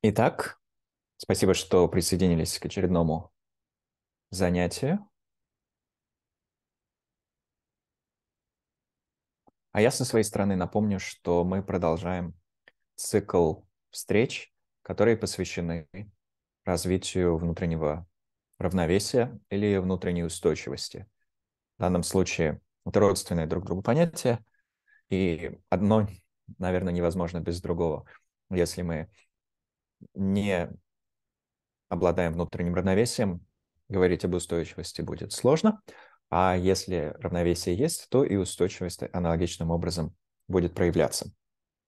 Итак, спасибо, что присоединились к очередному занятию. А я со своей стороны напомню, что мы продолжаем цикл встреч, которые посвящены развитию внутреннего равновесия или внутренней устойчивости. В данном случае это родственные друг другу понятия, и одно, наверное, невозможно без другого. Если мы не обладаем внутренним равновесием, говорить об устойчивости будет сложно. А если равновесие есть, то и устойчивость аналогичным образом будет проявляться.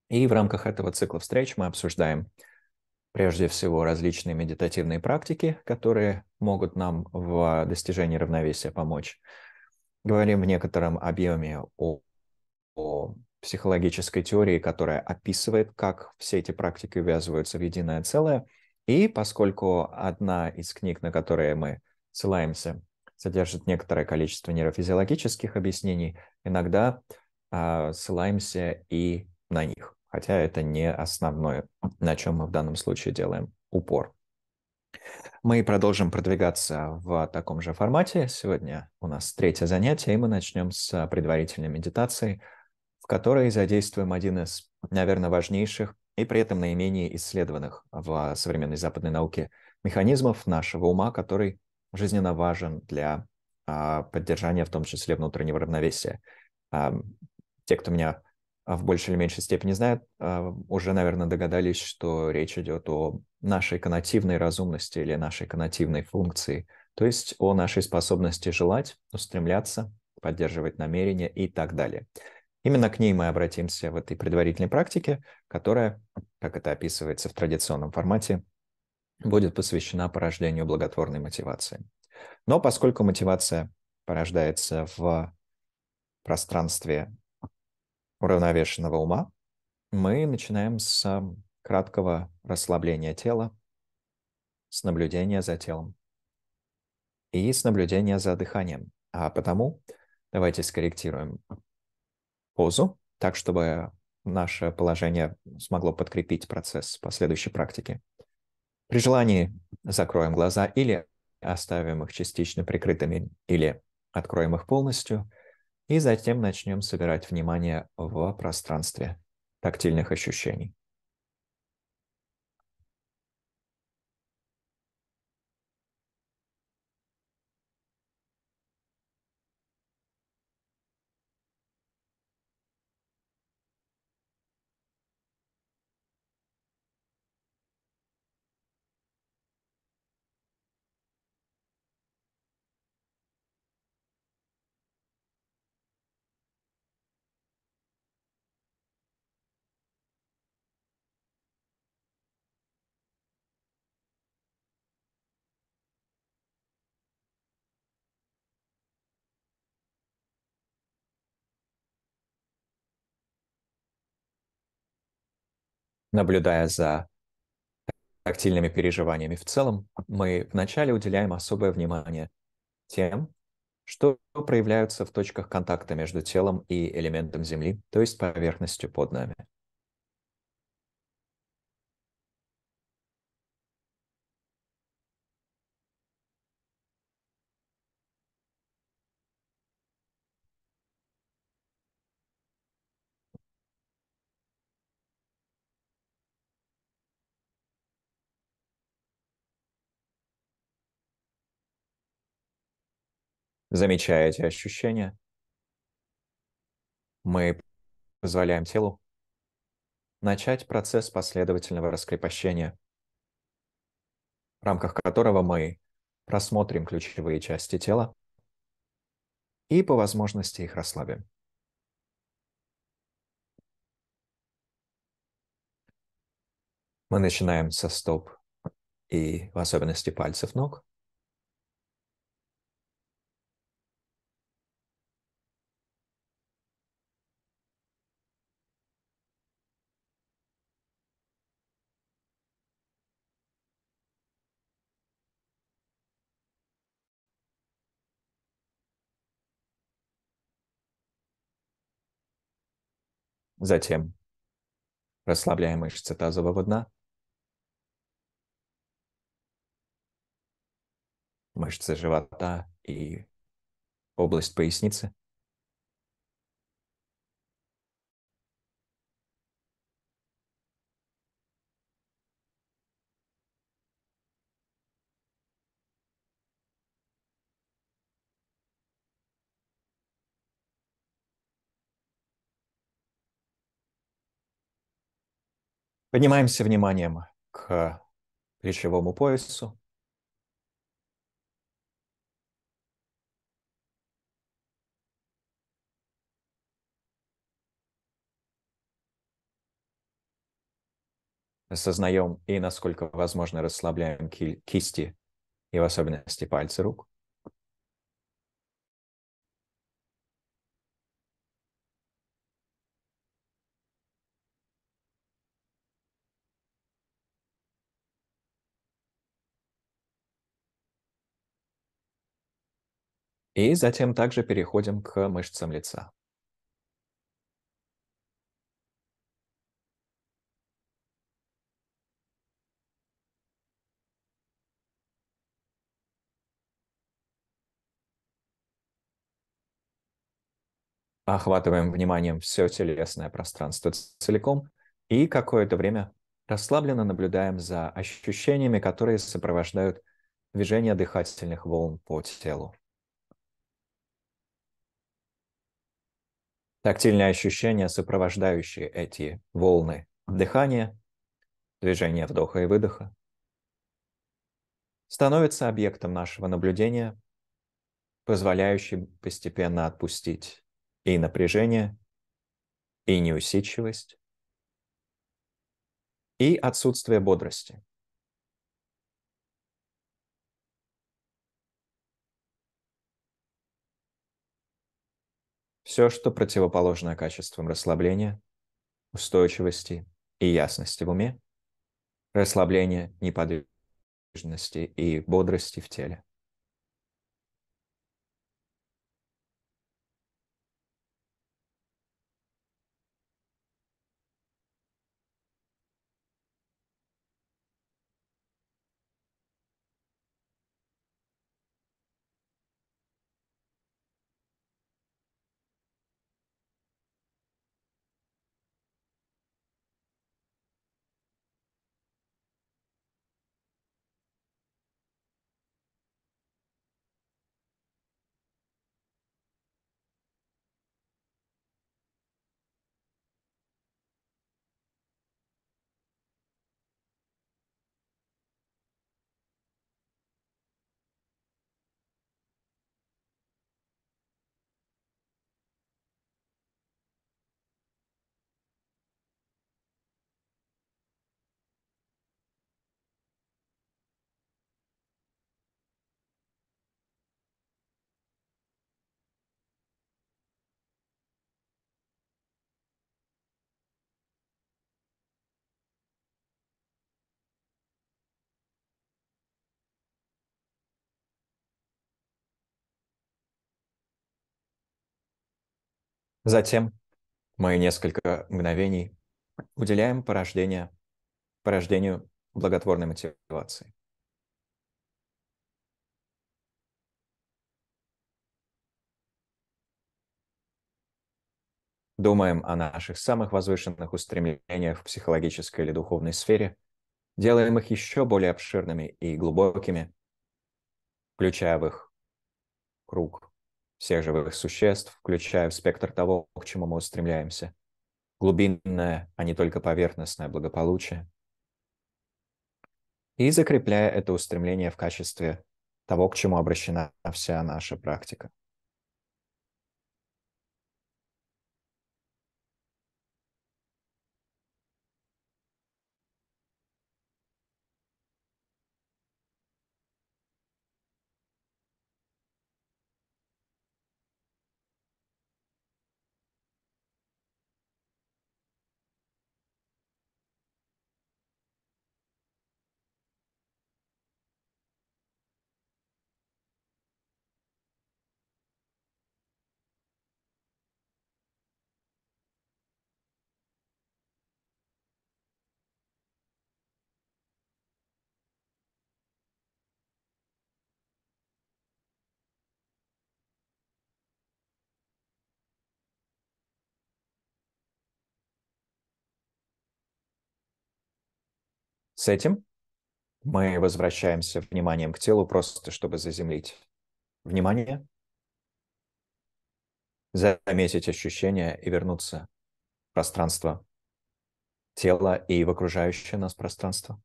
И в рамках этого цикла встреч мы обсуждаем прежде всего различные медитативные практики, которые могут нам в достижении равновесия помочь. Говорим в некотором объеме о, о психологической теории, которая описывает, как все эти практики ввязываются в единое целое. И поскольку одна из книг, на которые мы ссылаемся, содержит некоторое количество нейрофизиологических объяснений, иногда э, ссылаемся и на них, хотя это не основное, на чем мы в данном случае делаем упор. Мы продолжим продвигаться в таком же формате. Сегодня у нас третье занятие, и мы начнем с предварительной медитации – в которой задействуем один из, наверное, важнейших и при этом наименее исследованных в современной западной науке механизмов нашего ума, который жизненно важен для а, поддержания, в том числе внутреннего равновесия. А, те, кто меня в большей или меньшей степени знают, а, уже, наверное, догадались, что речь идет о нашей конативной разумности или нашей конативной функции, то есть о нашей способности желать, устремляться, поддерживать намерения и так далее. Именно к ней мы обратимся в этой предварительной практике, которая, как это описывается в традиционном формате, будет посвящена порождению благотворной мотивации. Но поскольку мотивация порождается в пространстве уравновешенного ума, мы начинаем с краткого расслабления тела, с наблюдения за телом и с наблюдения за дыханием. А потому давайте скорректируем позу, так чтобы наше положение смогло подкрепить процесс последующей практики. При желании закроем глаза или оставим их частично прикрытыми, или откроем их полностью, и затем начнем собирать внимание в пространстве тактильных ощущений. наблюдая за тактильными переживаниями в целом, мы вначале уделяем особое внимание тем, что проявляются в точках контакта между телом и элементом Земли, то есть поверхностью под нами. замечая эти ощущения, мы позволяем телу начать процесс последовательного раскрепощения, в рамках которого мы просмотрим ключевые части тела и по возможности их расслабим. Мы начинаем со стоп и в особенности пальцев ног – Затем расслабляем мышцы тазового дна, мышцы живота и область поясницы. Поднимаемся вниманием к плечевому поясу. Осознаем и, насколько возможно, расслабляем кисти и в особенности пальцы рук. И затем также переходим к мышцам лица. Охватываем вниманием все телесное пространство целиком и какое-то время расслабленно наблюдаем за ощущениями, которые сопровождают движение дыхательных волн по телу. Тактильные ощущения, сопровождающие эти волны дыхания, движения вдоха и выдоха, становятся объектом нашего наблюдения, позволяющим постепенно отпустить и напряжение, и неусидчивость, и отсутствие бодрости. Все, что противоположно качествам расслабления, устойчивости и ясности в уме, расслабления, неподвижности и бодрости в теле. Затем мы несколько мгновений уделяем порождение, порождению благотворной мотивации. Думаем о наших самых возвышенных устремлениях в психологической или духовной сфере, делаем их еще более обширными и глубокими, включая в их круг всех живых существ, включая в спектр того, к чему мы устремляемся. Глубинное, а не только поверхностное благополучие. И закрепляя это устремление в качестве того, к чему обращена вся наша практика. С этим мы возвращаемся вниманием к телу просто, чтобы заземлить. Внимание. Заметить ощущения и вернуться в пространство тела и в окружающее нас пространство.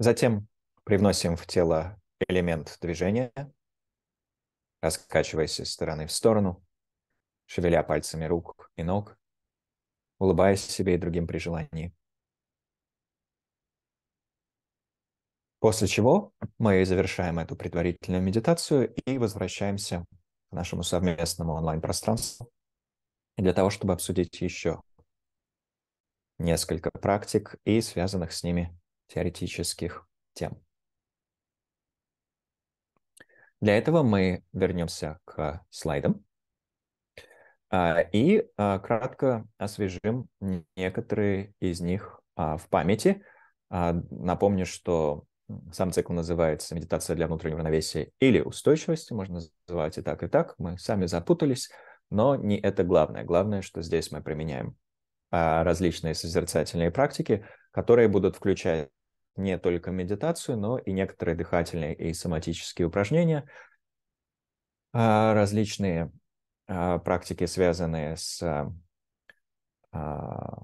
Затем привносим в тело элемент движения, раскачиваясь из стороны в сторону, шевеля пальцами рук и ног, улыбаясь себе и другим при желании. После чего мы завершаем эту предварительную медитацию и возвращаемся к нашему совместному онлайн-пространству для того, чтобы обсудить еще несколько практик и связанных с ними теоретических тем. Для этого мы вернемся к слайдам а, и а, кратко освежим некоторые из них а, в памяти. Напомню, что сам цикл называется «Медитация для внутреннего равновесия» или «Устойчивости». Можно называть и так, и так. Мы сами запутались, но не это главное. Главное, что здесь мы применяем различные созерцательные практики, которые будут включать не только медитацию, но и некоторые дыхательные и соматические упражнения, а, различные а, практики, связанные с а,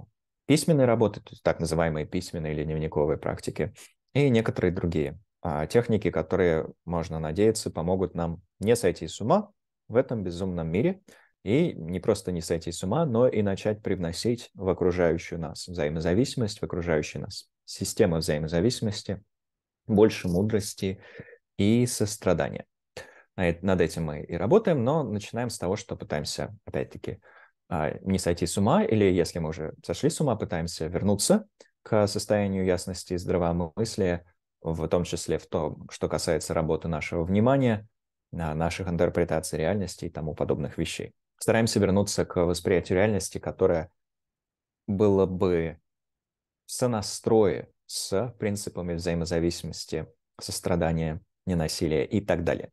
письменной работой, то есть так называемые письменные или дневниковые практики, и некоторые другие техники, которые, можно надеяться, помогут нам не сойти с ума в этом безумном мире, и не просто не сойти с ума, но и начать привносить в окружающую нас взаимозависимость, в окружающий нас система взаимозависимости, больше мудрости и сострадания. А над этим мы и работаем, но начинаем с того, что пытаемся, опять-таки, а, не сойти с ума, или если мы уже сошли с ума, пытаемся вернуться к состоянию ясности и здравомыслия, в том числе в том, что касается работы нашего внимания, наших интерпретаций реальности и тому подобных вещей. Стараемся вернуться к восприятию реальности, которое было бы сонастрое с принципами взаимозависимости, сострадания, ненасилия и так далее.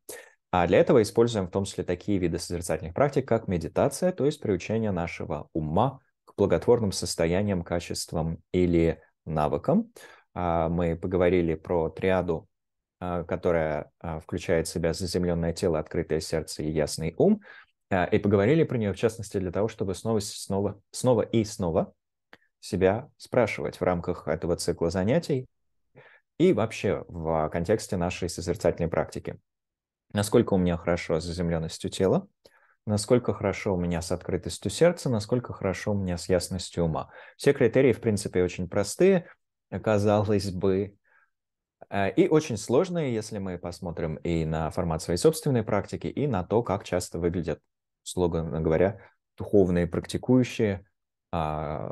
А для этого используем в том числе такие виды созерцательных практик, как медитация, то есть приучение нашего ума к благотворным состояниям, качествам или навыкам. А, мы поговорили про триаду, а, которая а, включает в себя заземленное тело, открытое сердце и ясный ум. И поговорили про нее, в частности, для того, чтобы снова, снова, снова и снова себя спрашивать в рамках этого цикла занятий и вообще в контексте нашей созерцательной практики. Насколько у меня хорошо с заземленностью тела, насколько хорошо у меня с открытостью сердца, насколько хорошо у меня с ясностью ума. Все критерии, в принципе, очень простые, казалось бы, э, и очень сложные, если мы посмотрим и на формат своей собственной практики, и на то, как часто выглядят, условно говоря, духовные практикующие, а,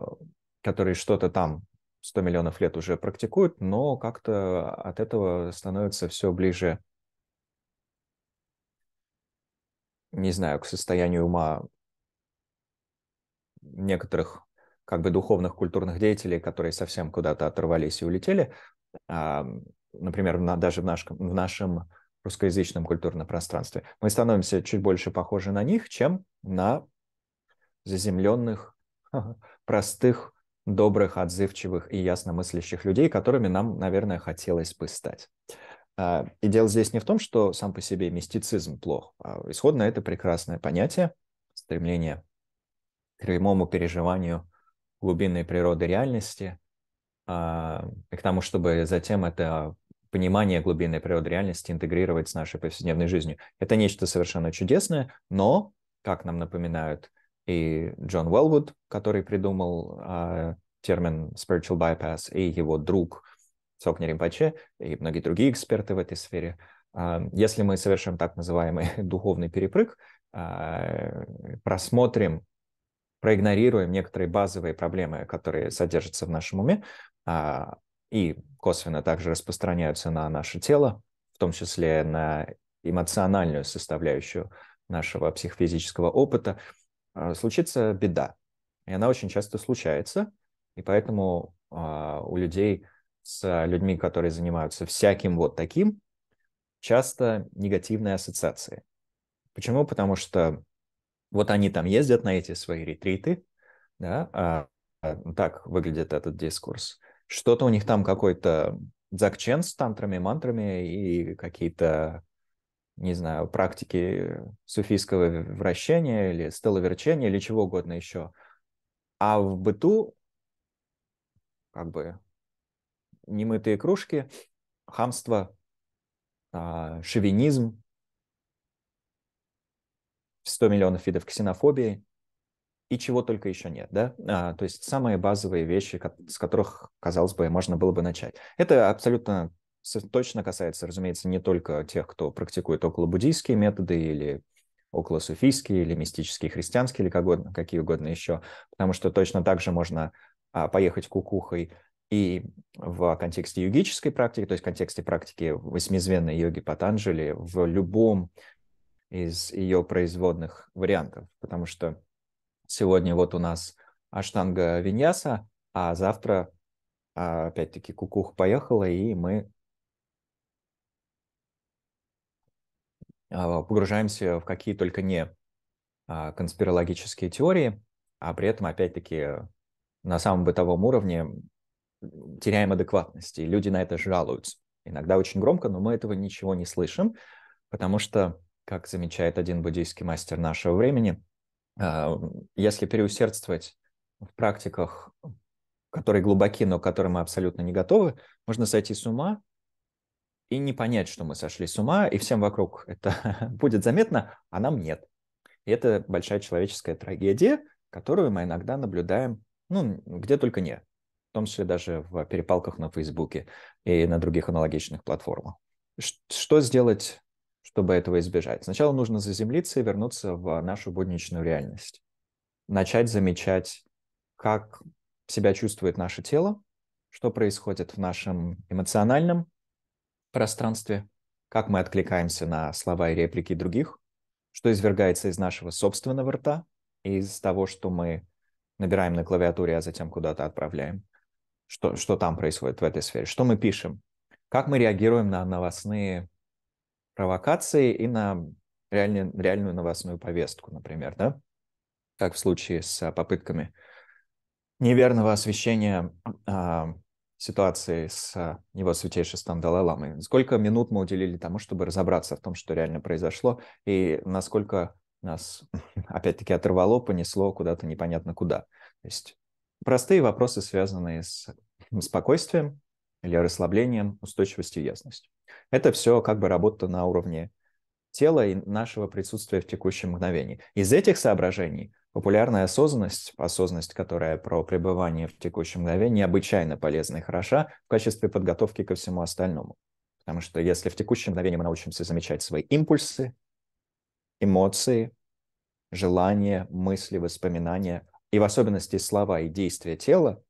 которые что-то там 100 миллионов лет уже практикуют, но как-то от этого становится все ближе, не знаю, к состоянию ума некоторых как бы духовных культурных деятелей, которые совсем куда-то оторвались и улетели. А, например, даже в нашем, в нашем русскоязычном культурном пространстве. Мы становимся чуть больше похожи на них, чем на заземленных, простых добрых, отзывчивых и ясномыслящих людей, которыми нам, наверное, хотелось бы стать. А, и дело здесь не в том, что сам по себе мистицизм плох. А исходно это прекрасное понятие, стремление к прямому переживанию глубинной природы реальности, а, и к тому, чтобы затем это понимание глубинной природы реальности интегрировать с нашей повседневной жизнью. Это нечто совершенно чудесное, но, как нам напоминают и Джон Уэлвуд, который придумал э, термин spiritual bypass, и его друг Сокни Римпаче, и многие другие эксперты в этой сфере. Э, если мы совершим так называемый духовный перепрыг, э, просмотрим, проигнорируем некоторые базовые проблемы, которые содержатся в нашем уме, э, и косвенно также распространяются на наше тело, в том числе на эмоциональную составляющую нашего психофизического опыта – Э, случится беда. И она очень часто случается, и поэтому а, у людей с людьми, которые занимаются всяким вот таким, часто негативные ассоциации. Почему? Потому что вот они там ездят на эти свои ретриты, да, а, а, ну так выглядит этот дискурс. Что-то у них там какой-то дзакчен с тантрами, мантрами и какие-то не знаю, практики суфийского вращения или столоверчения или чего угодно еще. А в быту как бы немытые кружки, хамство, а, шовинизм, 100 миллионов видов ксенофобии и чего только еще нет, да? А, то есть самые базовые вещи, с которых, казалось бы, можно было бы начать. Это абсолютно точно касается, разумеется, не только тех, кто практикует околобуддийские методы или около суфийские или мистические христианские или как угодно, какие угодно еще, потому что точно так же можно а, поехать кукухой и в контексте йогической практики, то есть в контексте практики восьмизвенной йоги Патанджали в любом из ее производных вариантов, потому что сегодня вот у нас аштанга виньяса, а завтра а, опять-таки кукух поехала, и мы А, погружаемся в какие только не а, конспирологические теории, а при этом, опять-таки, на самом бытовом уровне теряем адекватность, и люди на это жалуются. Иногда очень громко, но мы этого ничего не слышим, потому что, как замечает один буддийский мастер нашего времени, а, если переусердствовать в практиках, которые глубоки, но к которым мы абсолютно не готовы, можно сойти с ума и не понять, что мы сошли с ума, и всем вокруг это будет заметно, а нам нет. И это большая человеческая трагедия, которую мы иногда наблюдаем, ну, где только не, в том числе даже в перепалках на Фейсбуке и на других аналогичных платформах. Что сделать, чтобы этого избежать? Сначала нужно заземлиться и вернуться в нашу будничную реальность. Начать замечать, как себя чувствует наше тело, что происходит в нашем эмоциональном пространстве, как мы откликаемся на слова и реплики других, что извергается из нашего собственного рта, из того, что мы набираем на клавиатуре, а затем куда-то отправляем, что, что там происходит в этой сфере, что мы пишем, как мы реагируем на новостные провокации и на реальную, реальную новостную повестку, например, да? Как в случае с попытками неверного освещения а, ситуации с а, его святейшеством Далай-Ламой. Сколько минут мы уделили тому, чтобы разобраться в том, что реально произошло, и насколько нас, опять-таки, оторвало, понесло куда-то непонятно куда. То есть простые вопросы, связанные с спокойствием или расслаблением, устойчивостью и ясностью. Это все как бы работа на уровне тела и нашего присутствия в текущем мгновении. Из этих соображений Популярная осознанность, осознанность, которая про пребывание в текущем мгновении, необычайно полезна и хороша в качестве подготовки ко всему остальному. Потому что если в текущем мгновении мы научимся замечать свои импульсы, эмоции, желания, мысли, воспоминания, и в особенности слова и действия тела,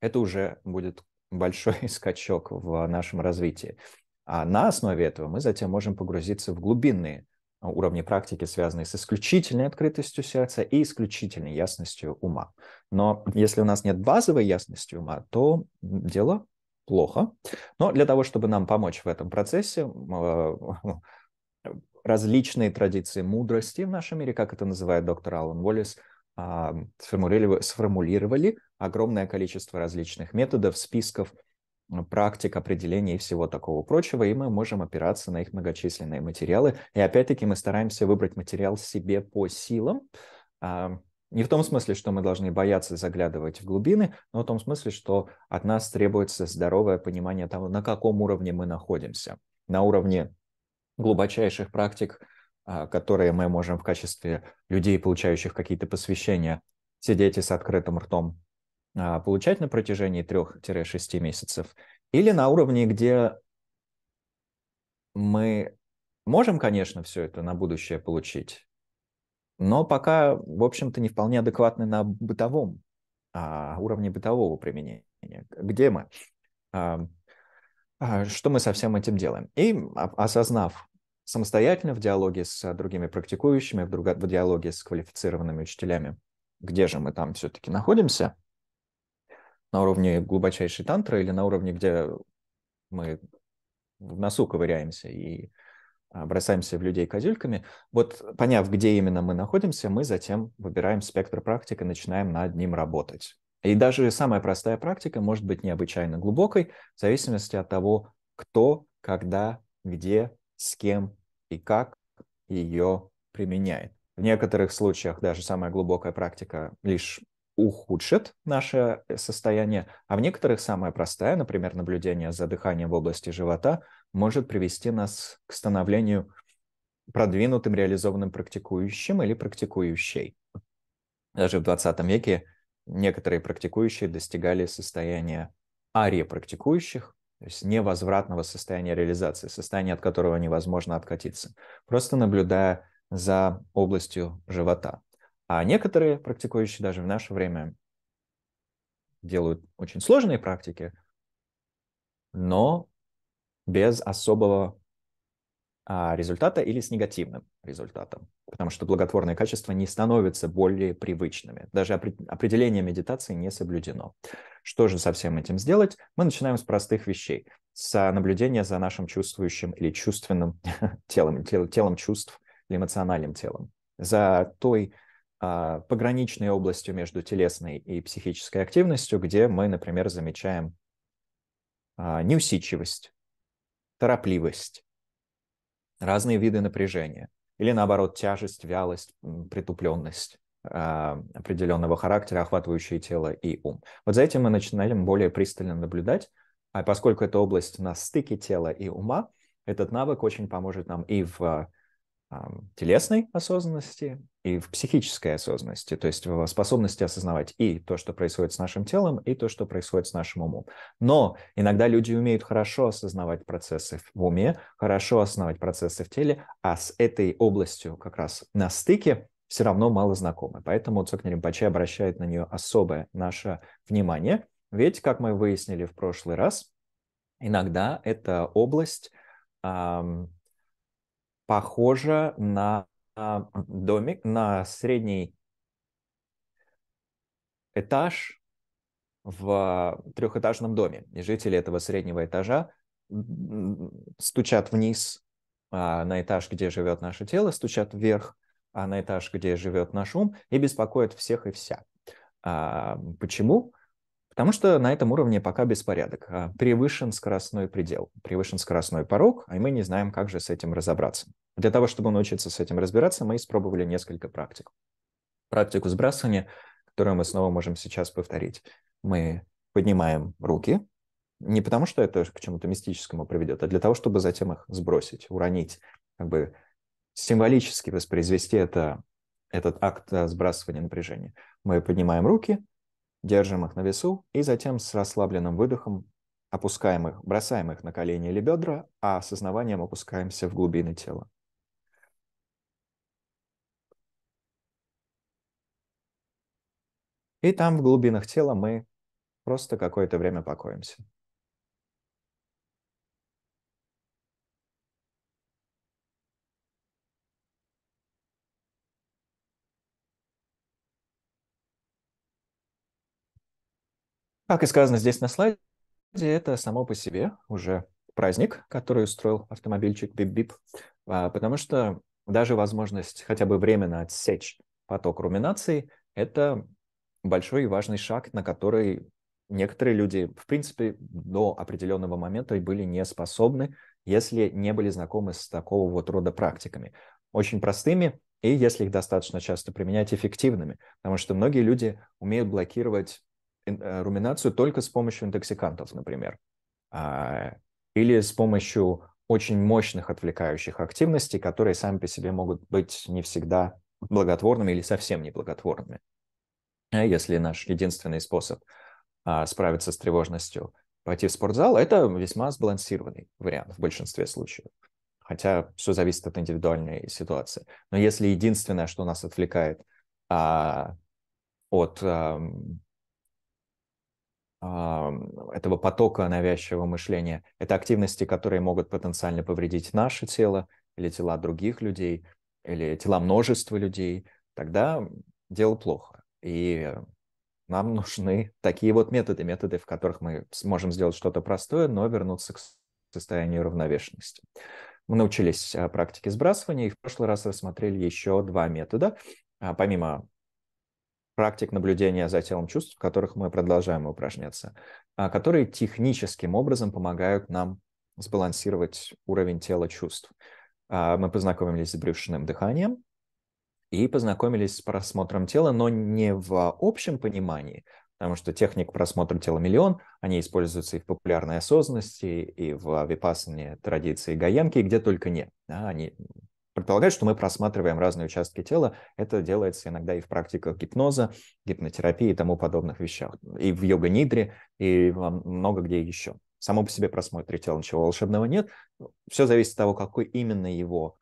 это уже будет большой скачок в нашем развитии. А на основе этого мы затем можем погрузиться в глубинные а, уровни практики, связанные с исключительной открытостью сердца и исключительной ясностью ума. Но если у нас нет базовой ясности ума, то дело плохо. Но для того, чтобы нам помочь в этом процессе, э, различные традиции мудрости в нашем мире, как это называет доктор Аллан Уоллес, а, сформулировали, сформулировали огромное количество различных методов, списков, практик определений и всего такого прочего, и мы можем опираться на их многочисленные материалы. И опять-таки мы стараемся выбрать материал себе по силам, не в том смысле, что мы должны бояться заглядывать в глубины, но в том смысле, что от нас требуется здоровое понимание того, на каком уровне мы находимся. На уровне глубочайших практик, а, которые мы можем в качестве людей, получающих какие-то посвящения, сидеть и с открытым ртом а, получать на протяжении 3-6 месяцев, или на уровне, где мы можем, конечно, все это на будущее получить, но пока, в общем-то, не вполне адекватны на бытовом а, уровне бытового применения. Где мы? А, что мы со всем этим делаем? И осознав самостоятельно в диалоге с другими практикующими, в диалоге с квалифицированными учителями, где же мы там все-таки находимся – на уровне глубочайшей тантры или на уровне, где мы в носу ковыряемся и а, бросаемся в людей козюльками. Вот поняв, где именно мы находимся, мы затем выбираем спектр практик и начинаем над ним работать. И даже самая простая практика может быть необычайно глубокой, в зависимости от того, кто, когда, где, с кем и как ее применяет. В некоторых случаях даже самая глубокая практика лишь ухудшит наше э, состояние, а в некоторых самая простая, например, наблюдение за дыханием в области живота, может привести нас к становлению продвинутым реализованным практикующим или практикующей. Даже в 20 веке некоторые практикующие достигали состояния арии практикующих, то есть невозвратного состояния реализации, состояния, от которого невозможно откатиться, просто наблюдая за областью живота. А некоторые практикующие даже в наше время делают очень сложные практики, но без особого а, результата или с негативным результатом, потому что благотворные качества не становятся более привычными. Даже определение медитации не соблюдено. Что же со всем этим сделать? Мы начинаем с простых вещей, с наблюдения за нашим чувствующим или чувственным телом, телом чувств или эмоциональным телом, за той а, пограничной областью между телесной и психической активностью, где мы, например, замечаем а, неусидчивость, торопливость, разные виды напряжения или, наоборот, тяжесть, вялость, притупленность а, определенного характера, охватывающие тело и ум. Вот за этим мы начинаем более пристально наблюдать, а поскольку эта область на стыке тела и ума, этот навык очень поможет нам и в телесной осознанности и в психической осознанности, то есть в способности осознавать и то, что происходит с нашим телом, и то, что происходит с нашим умом. Но иногда люди умеют хорошо осознавать процессы в уме, хорошо осознавать процессы в теле, а с этой областью как раз на стыке все равно мало знакомы. Поэтому Цокни Римпаче обращает на нее особое наше внимание. Ведь, как мы выяснили в прошлый раз, иногда эта область похожа на а, домик, на средний этаж в трехэтажном доме. И жители этого среднего этажа стучат вниз а, на этаж, где живет наше тело, стучат вверх а, на этаж, где живет наш ум, и беспокоят всех и вся. А, почему? Потому что на этом уровне пока беспорядок. А превышен скоростной предел, превышен скоростной порог, а мы не знаем, как же с этим разобраться. Для того, чтобы научиться с этим разбираться, мы испробовали несколько практик. Практику сбрасывания, которую мы снова можем сейчас повторить. Мы поднимаем руки, не потому что это к чему-то мистическому приведет, а для того, чтобы затем их сбросить, уронить, как бы символически воспроизвести это, этот акт сбрасывания напряжения. Мы поднимаем руки, Держим их на весу и затем с расслабленным выдохом опускаем их, бросаем их на колени или бедра, а сознанием опускаемся в глубины тела. И там в глубинах тела мы просто какое-то время покоимся. Как и сказано здесь на слайде, это само по себе уже праздник, который устроил автомобильчик Бип-Бип, а, потому что даже возможность хотя бы временно отсечь поток руминаций – это большой и важный шаг, на который некоторые люди, в принципе, до определенного момента были не способны, если не были знакомы с такого вот рода практиками. Очень простыми и, если их достаточно часто применять, эффективными. Потому что многие люди умеют блокировать Э, руминацию только с помощью интоксикантов, например, а, или с помощью очень мощных отвлекающих активностей, которые сами по себе могут быть не всегда благотворными или совсем неблаготворными. А если наш единственный способ а, справиться с тревожностью пойти в спортзал, это весьма сбалансированный вариант в большинстве случаев. Хотя все зависит от индивидуальной ситуации. Но если единственное, что нас отвлекает а, от а, а, этого потока навязчивого мышления. Это активности, которые могут потенциально повредить наше тело или тела других людей, или тела множества людей. Тогда дело плохо. И нам нужны такие вот методы, методы, в которых мы сможем сделать что-то простое, но вернуться к состоянию равновешенности. Мы научились а, практике сбрасывания и в прошлый раз рассмотрели еще два метода. А, помимо практик наблюдения за телом чувств, в которых мы продолжаем упражняться, а, которые техническим образом помогают нам сбалансировать уровень тела чувств. А, мы познакомились с брюшным дыханием и познакомились с просмотром тела, но не в общем понимании, потому что техник просмотра тела миллион, они используются и в популярной осознанности, и в випассане традиции Гаянки, где только нет. Да, они предполагает, что мы просматриваем разные участки тела. Это делается иногда и в практиках гипноза, гипнотерапии и тому подобных вещах. И в йога-нидре, и много где еще. Само по себе просмотре тела ничего волшебного нет. Все зависит от того, какой именно его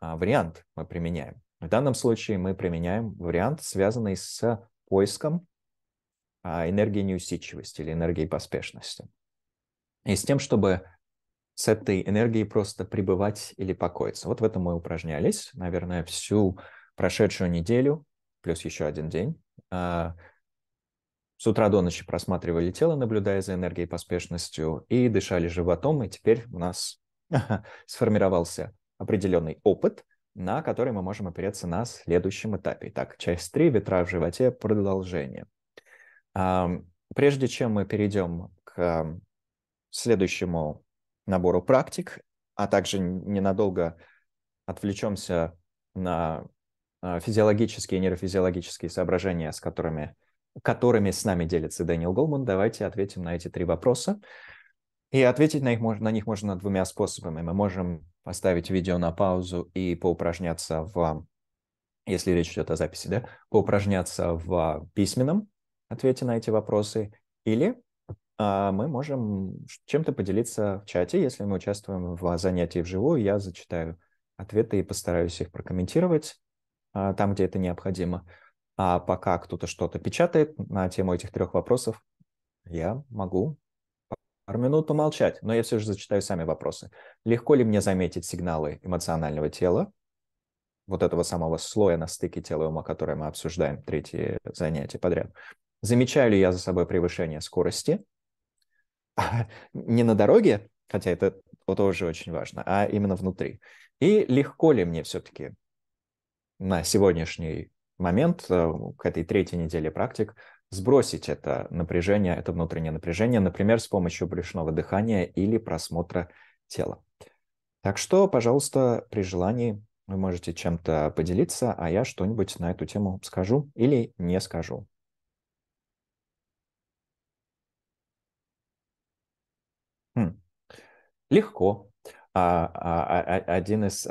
а, вариант мы применяем. В данном случае мы применяем вариант, связанный с поиском а, энергии неусидчивости или энергии поспешности. И с тем, чтобы с этой энергией просто пребывать или покоиться. Вот в этом мы упражнялись, наверное, всю прошедшую неделю, плюс еще один день. А, с утра до ночи просматривали тело, наблюдая за энергией и поспешностью, и дышали животом, и теперь у нас сформировался определенный опыт, на который мы можем опереться на следующем этапе. Итак, часть 3, ветра в животе, продолжение. Прежде чем мы перейдем к следующему набору практик, а также ненадолго отвлечемся на а, физиологические и нейрофизиологические соображения, с которыми, которыми с нами делится Дэниел Голман, давайте ответим на эти три вопроса. И ответить на, их, на них можно двумя способами. Мы можем поставить видео на паузу и поупражняться в, если речь идет о записи, да, поупражняться в письменном ответе на эти вопросы, или а мы можем чем-то поделиться в чате, если мы участвуем в а, занятии вживую. Я зачитаю ответы и постараюсь их прокомментировать а, там, где это необходимо. А пока кто-то что-то печатает на тему этих трех вопросов, я могу пару минут помолчать, но я все же зачитаю сами вопросы. Легко ли мне заметить сигналы эмоционального тела, вот этого самого слоя на стыке тела и ума, который мы обсуждаем третье занятие подряд? Замечаю ли я за собой превышение скорости? А, не на дороге, хотя это тоже очень важно, а именно внутри. И легко ли мне все-таки на сегодняшний момент, э, к этой третьей неделе практик, сбросить это напряжение, это внутреннее напряжение, например, с помощью брюшного дыхания или просмотра тела. Так что, пожалуйста, при желании вы можете чем-то поделиться, а я что-нибудь на эту тему скажу или не скажу. Легко. А, а, а, один из...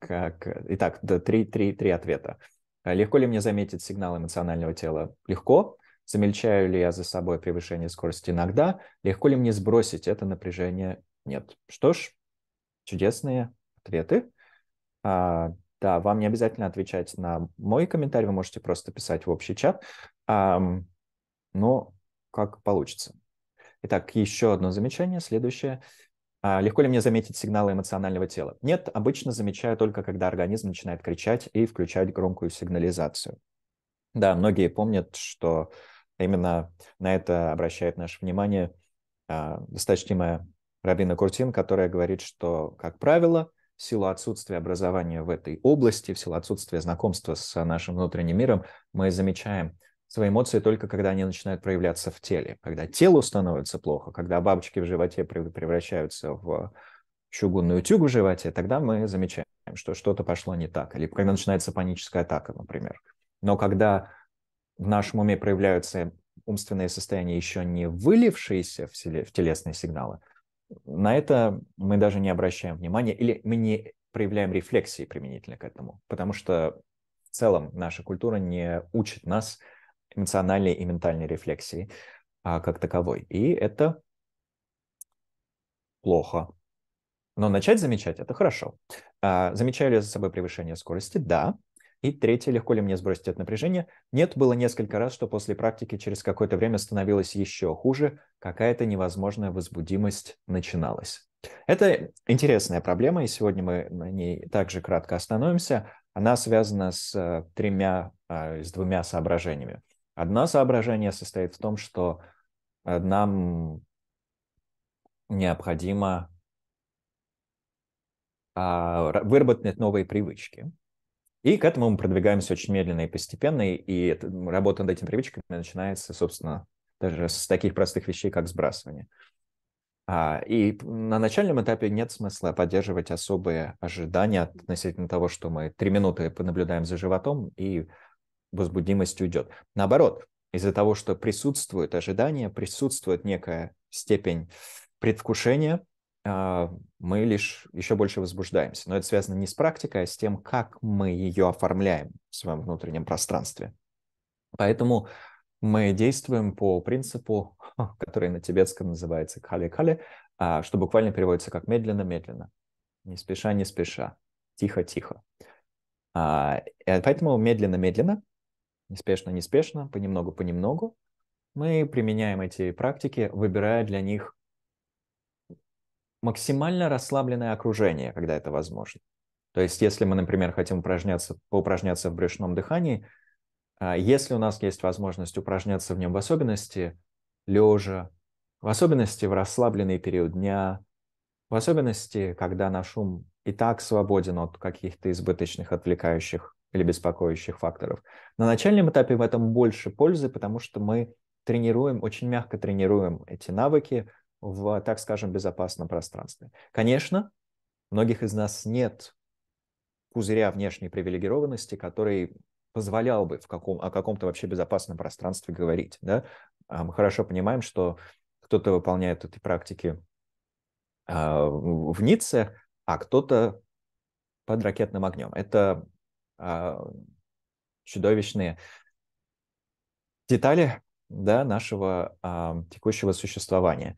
Как... Итак, три, три, три ответа. Легко ли мне заметить сигнал эмоционального тела? Легко. Замельчаю ли я за собой превышение скорости? Иногда. Легко ли мне сбросить это напряжение? Нет. Что ж, чудесные ответы. А, да, вам не обязательно отвечать на мой комментарий, вы можете просто писать в общий чат. А, но как получится. Итак, еще одно замечание, следующее – а легко ли мне заметить сигналы эмоционального тела? Нет, обычно замечаю только, когда организм начинает кричать и включать громкую сигнализацию. Да, многие помнят, что именно на это обращает наше внимание а, досточтимая Рабина Куртин, которая говорит, что, как правило, в силу отсутствия образования в этой области, в силу отсутствия знакомства с нашим внутренним миром, мы замечаем свои эмоции только когда они начинают проявляться в теле. Когда телу становится плохо, когда бабочки в животе превращаются в чугунный утюг в животе, тогда мы замечаем, что что-то пошло не так. Или когда начинается паническая атака, например. Но когда в нашем уме проявляются умственные состояния, еще не вылившиеся в, селе, в телесные сигналы, на это мы даже не обращаем внимания или мы не проявляем рефлексии применительно к этому, потому что в целом наша культура не учит нас эмоциональной и ментальной рефлексии а, как таковой. И это плохо. Но начать замечать – это хорошо. А, замечаю ли я за собой превышение скорости? Да. И третье, легко ли мне сбросить это напряжение? Нет, было несколько раз, что после практики через какое-то время становилось еще хуже, какая-то невозможная возбудимость начиналась. Это интересная проблема, и сегодня мы на ней также кратко остановимся. Она связана с э, тремя, а, с двумя соображениями. Одно соображение состоит в том, что э, нам необходимо а, выработать новые привычки. И к этому мы продвигаемся очень медленно и постепенно, и работа над этими привычками начинается, собственно, даже с таких простых вещей, как сбрасывание. А, и на начальном этапе нет смысла поддерживать особые ожидания относительно того, что мы три минуты понаблюдаем за животом и возбудимость уйдет. Наоборот, из-за того, что присутствует ожидание, присутствует некая степень предвкушения, а, мы лишь еще больше возбуждаемся. Но это связано не с практикой, а с тем, как мы ее оформляем в своем внутреннем пространстве. Поэтому мы действуем по принципу, который на тибетском называется кали-кали, а, что буквально переводится как медленно-медленно, не спеша, не спеша, тихо-тихо. А, э, поэтому медленно-медленно неспешно-неспешно, понемногу-понемногу, мы применяем эти практики, выбирая для них максимально расслабленное окружение, когда это возможно. То есть, если мы, например, хотим упражняться, поупражняться в брюшном дыхании, а, если у нас есть возможность упражняться в нем в особенности лежа, в особенности в расслабленный период дня, в особенности, когда наш ум и так свободен от каких-то избыточных отвлекающих или беспокоящих факторов. На начальном этапе в этом больше пользы, потому что мы тренируем, очень мягко тренируем эти навыки в, так скажем, безопасном пространстве. Конечно, многих из нас нет пузыря внешней привилегированности, который позволял бы в каком, о каком-то вообще безопасном пространстве говорить. Да? А мы хорошо понимаем, что кто-то выполняет эти практики а, в Ницце, а кто-то под ракетным огнем. Это а, чудовищные детали да, нашего а, текущего существования.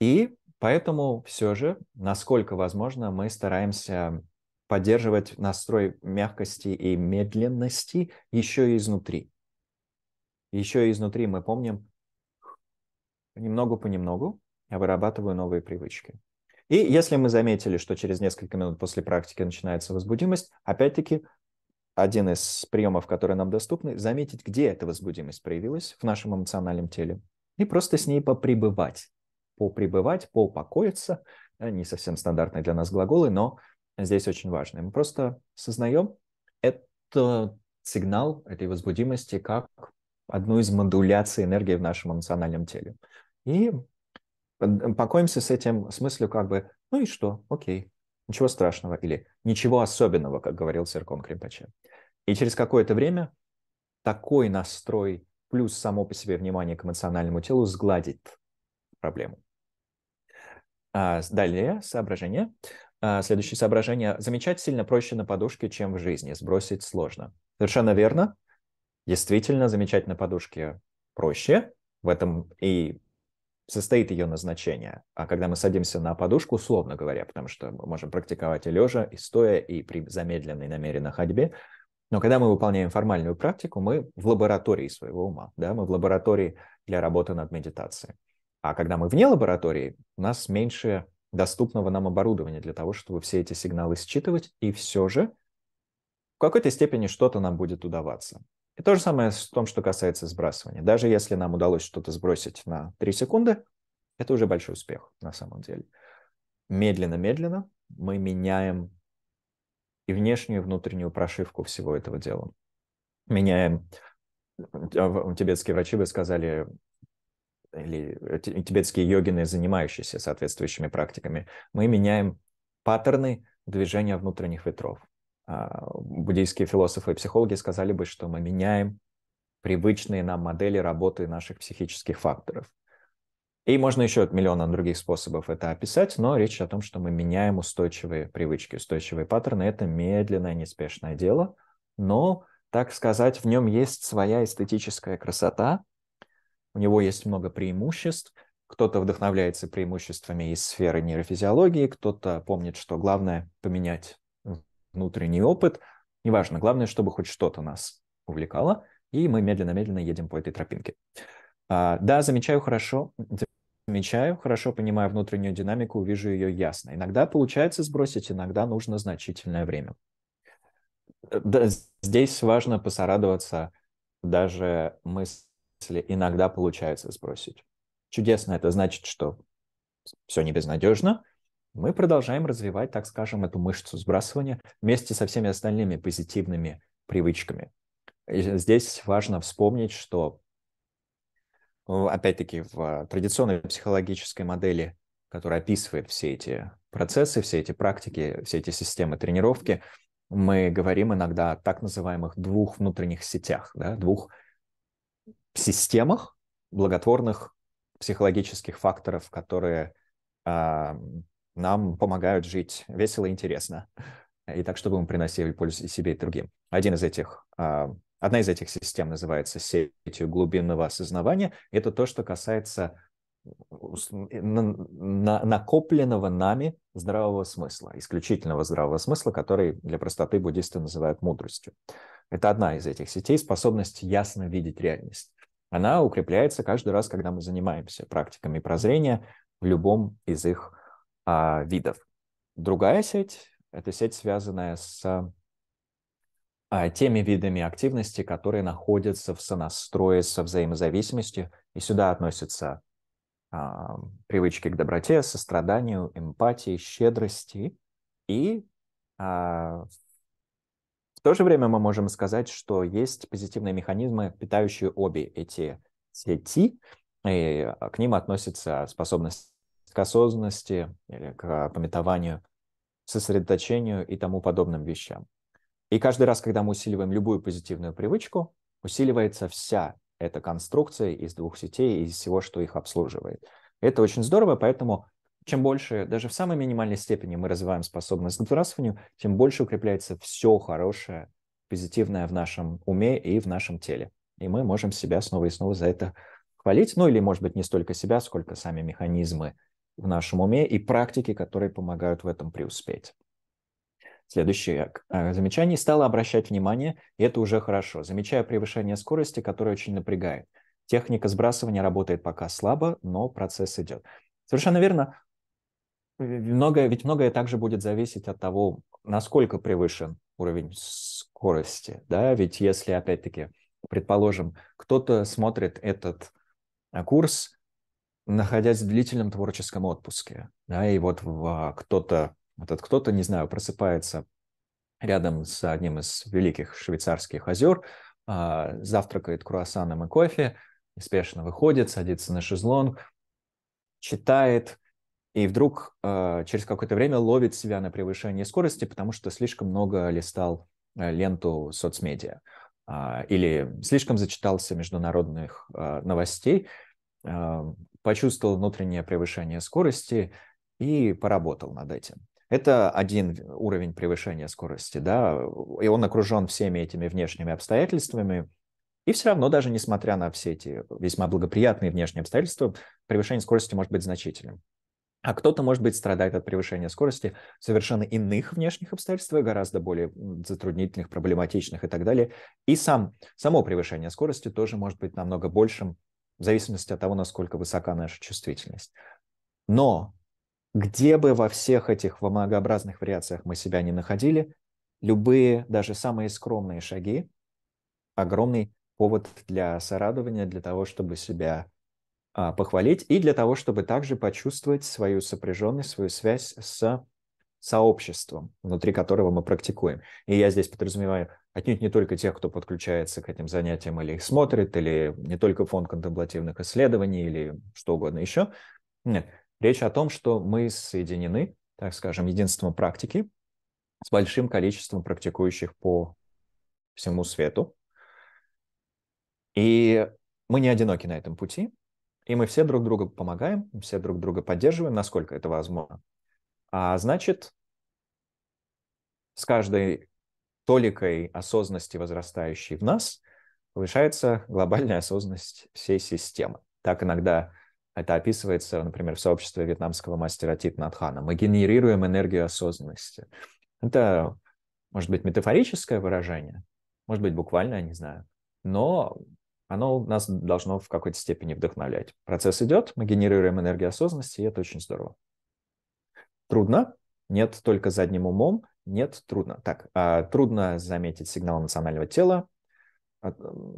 И поэтому все же, насколько возможно, мы стараемся поддерживать настрой мягкости и медленности еще и изнутри. Еще и изнутри мы помним понемногу-понемногу я вырабатываю новые привычки. И если мы заметили, что через несколько минут после практики начинается возбудимость, опять-таки один из приемов, которые нам доступны, заметить, где эта возбудимость проявилась в нашем эмоциональном теле, и просто с ней попребывать. Попребывать, попокоиться, э, не совсем стандартные для нас глаголы, но здесь очень важные. Мы просто сознаем этот сигнал этой возбудимости как одну из модуляций энергии в нашем эмоциональном теле. И э, покоимся с этим смыслю как бы, ну и что, окей, ничего страшного или ничего особенного, как говорил Серкон Кримпаче. И через какое-то время такой настрой плюс само по себе внимание к эмоциональному телу сгладит проблему. А далее соображение. А следующее соображение. Замечать сильно проще на подушке, чем в жизни. Сбросить сложно. Совершенно верно. Действительно, замечать на подушке проще. В этом и состоит ее назначение. А когда мы садимся на подушку, условно говоря, потому что мы можем практиковать и лежа, и стоя, и при замедленной намеренной ходьбе, но когда мы выполняем формальную практику, мы в лаборатории своего ума, да, мы в лаборатории для работы над медитацией. А когда мы вне лаборатории, у нас меньше доступного нам оборудования для того, чтобы все эти сигналы считывать, и все же в какой-то степени что-то нам будет удаваться. И то же самое в том, что касается сбрасывания. Даже если нам удалось что-то сбросить на 3 секунды, это уже большой успех на самом деле. Медленно-медленно мы меняем и внешнюю, и внутреннюю прошивку всего этого дела. Меняем. Э, э, тибетские врачи бы сказали, или э, тибетские йогины, занимающиеся соответствующими практиками, мы меняем паттерны движения внутренних ветров. А, буддийские философы и психологи сказали бы, что мы меняем привычные нам модели работы наших психических факторов. И можно еще миллион других способов это описать, но речь о том, что мы меняем устойчивые привычки, устойчивые паттерны. Это медленное, неспешное дело, но, так сказать, в нем есть своя эстетическая красота, у него есть много преимуществ. Кто-то вдохновляется преимуществами из сферы нейрофизиологии, кто-то помнит, что главное поменять внутренний опыт. Неважно, главное, чтобы хоть что-то нас увлекало, и мы медленно-медленно едем по этой тропинке. А, да, замечаю хорошо, замечаю, хорошо понимаю внутреннюю динамику, вижу ее ясно. Иногда получается сбросить, иногда нужно значительное время. Да, здесь важно посорадоваться, даже мысли иногда получается сбросить. Чудесно, это значит, что все не безнадежно, мы продолжаем развивать, так скажем, эту мышцу сбрасывания вместе со всеми остальными позитивными привычками. И здесь важно вспомнить, что, опять-таки, в традиционной психологической модели, которая описывает все эти процессы, все эти практики, все эти системы тренировки, мы говорим иногда о так называемых двух внутренних сетях, да, двух системах благотворных психологических факторов, которые нам помогают жить весело и интересно, и так, чтобы мы приносили пользу и себе, и другим. Один из этих, а, одна из этих систем называется сетью глубинного осознавания. Это то, что касается накопленного нами здравого смысла, исключительного здравого смысла, который для простоты буддисты называют мудростью. Это одна из этих сетей, способность ясно видеть реальность. Она укрепляется каждый раз, когда мы занимаемся практиками прозрения в любом из их а, видов. Другая сеть – это сеть, связанная с а, теми видами активности, которые находятся в сонастрое со взаимозависимостью, и сюда относятся а, привычки к доброте, состраданию, эмпатии, щедрости. И а, в то же время мы можем сказать, что есть позитивные механизмы, питающие обе эти сети, и к ним относится способность к осознанности или к а, пометованию, сосредоточению и тому подобным вещам. И каждый раз, когда мы усиливаем любую позитивную привычку, усиливается вся эта конструкция из двух сетей, и из всего, что их обслуживает. Это очень здорово, поэтому чем больше, даже в самой минимальной степени мы развиваем способность к здравствованию, тем больше укрепляется все хорошее, позитивное в нашем уме и в нашем теле. И мы можем себя снова и снова за это хвалить, ну или, может быть, не столько себя, сколько сами механизмы в нашем уме и практики, которые помогают в этом преуспеть. Следующее э, замечание. Стало обращать внимание, и это уже хорошо. Замечая превышение скорости, которое очень напрягает. Техника сбрасывания работает пока слабо, но процесс идет. Совершенно верно. Многое, ведь многое также будет зависеть от того, насколько превышен уровень скорости. Да? Ведь если, опять-таки, предположим, кто-то смотрит этот э, курс находясь в длительном творческом отпуске, да, и вот а, кто-то, этот кто-то, не знаю, просыпается рядом с одним из великих швейцарских озер, а, завтракает круассаном и кофе, спешно выходит, садится на шезлонг, читает, и вдруг а, через какое-то время ловит себя на превышении скорости, потому что слишком много листал э, ленту соцмедиа или слишком зачитался международных новостей, а, почувствовал внутреннее превышение скорости и поработал над этим. Это один уровень превышения скорости, да, и он окружен всеми этими внешними обстоятельствами, и все равно, даже несмотря на все эти весьма благоприятные внешние обстоятельства, превышение скорости может быть значительным. А кто-то, может быть, страдает от превышения скорости совершенно иных внешних обстоятельств, гораздо более затруднительных, проблематичных и так далее. И сам, само превышение скорости тоже может быть намного большим, в зависимости от того, насколько высока наша чувствительность. Но где бы во всех этих многообразных вариациях мы себя не находили, любые, даже самые скромные шаги, огромный повод для сорадования, для того, чтобы себя а, похвалить и для того, чтобы также почувствовать свою сопряженность, свою связь с сообществом, внутри которого мы практикуем. И я здесь подразумеваю отнюдь не только тех, кто подключается к этим занятиям или их смотрит, или не только фонд конtemплативных исследований, или что угодно еще. Нет, речь о том, что мы соединены, так скажем, единством практики с большим количеством практикующих по всему свету. И мы не одиноки на этом пути, и мы все друг другу помогаем, все друг друга поддерживаем, насколько это возможно. А значит, с каждой толикой осознанности, возрастающей в нас, повышается глобальная осознанность всей системы. Так иногда это описывается, например, в сообществе вьетнамского мастера Тит Надхана. Мы генерируем энергию осознанности. Это может быть метафорическое выражение, может быть буквально, я не знаю, но оно нас должно в какой-то степени вдохновлять. Процесс идет, мы генерируем энергию осознанности, и это очень здорово трудно, нет только задним умом, нет, трудно. Так, а, трудно заметить сигнал эмоционального тела,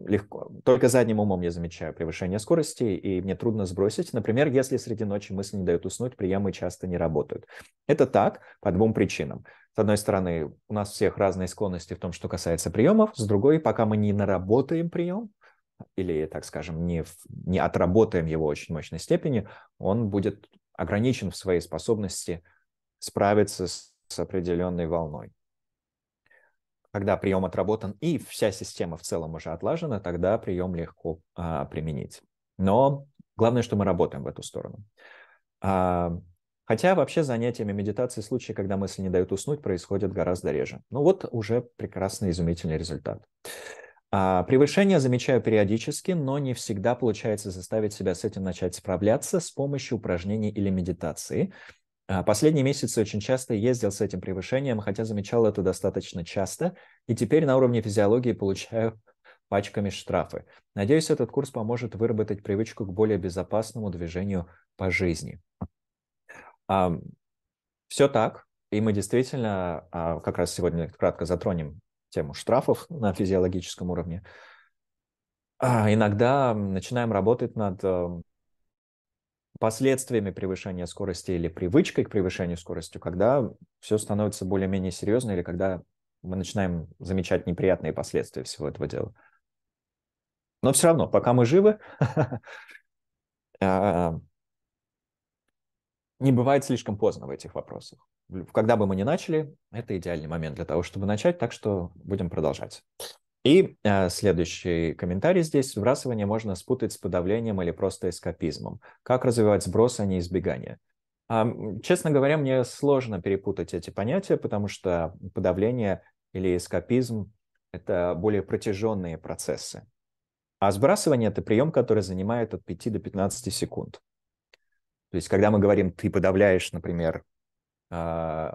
легко. Только задним умом я замечаю превышение скорости, и мне трудно сбросить. Например, если среди ночи мысли не дают уснуть, приемы часто не работают. Это так по двум причинам. С одной стороны, у нас всех разные склонности в том, что касается приемов. С другой, пока мы не наработаем прием, или, так скажем, не, не отработаем его очень мощной степени, он будет ограничен в своей способности справиться с определенной волной. Когда прием отработан и вся система в целом уже отлажена, тогда прием легко а, применить. Но главное, что мы работаем в эту сторону. А, хотя вообще занятиями медитации случаи, когда мысли не дают уснуть, происходят гораздо реже. Ну вот уже прекрасный, изумительный результат. А, превышение замечаю периодически, но не всегда получается заставить себя с этим начать справляться с помощью упражнений или медитации – а, последние месяцы очень часто ездил с этим превышением, хотя замечал это достаточно часто, и теперь на уровне физиологии получаю пачками штрафы. Надеюсь, этот курс поможет выработать привычку к более безопасному движению по жизни. Все так, и мы действительно а, как раз сегодня кратко затронем тему штрафов на физиологическом уровне. А, иногда начинаем работать над последствиями превышения скорости или привычкой к превышению скорости, когда все становится более-менее серьезно или когда мы начинаем замечать неприятные последствия всего этого дела. Но все равно, пока мы живы, а, не бывает слишком поздно в этих вопросах. Когда бы мы ни начали, это идеальный момент для того, чтобы начать, так что будем продолжать. И э, следующий комментарий здесь. Сбрасывание можно спутать с подавлением или просто эскапизмом. Как развивать сброс, а не избегание? Э, честно говоря, мне сложно перепутать эти понятия, потому что подавление или эскапизм – это более протяженные процессы. А сбрасывание – это прием, который занимает от 5 до 15 секунд. То есть, когда мы говорим, ты подавляешь, например, э,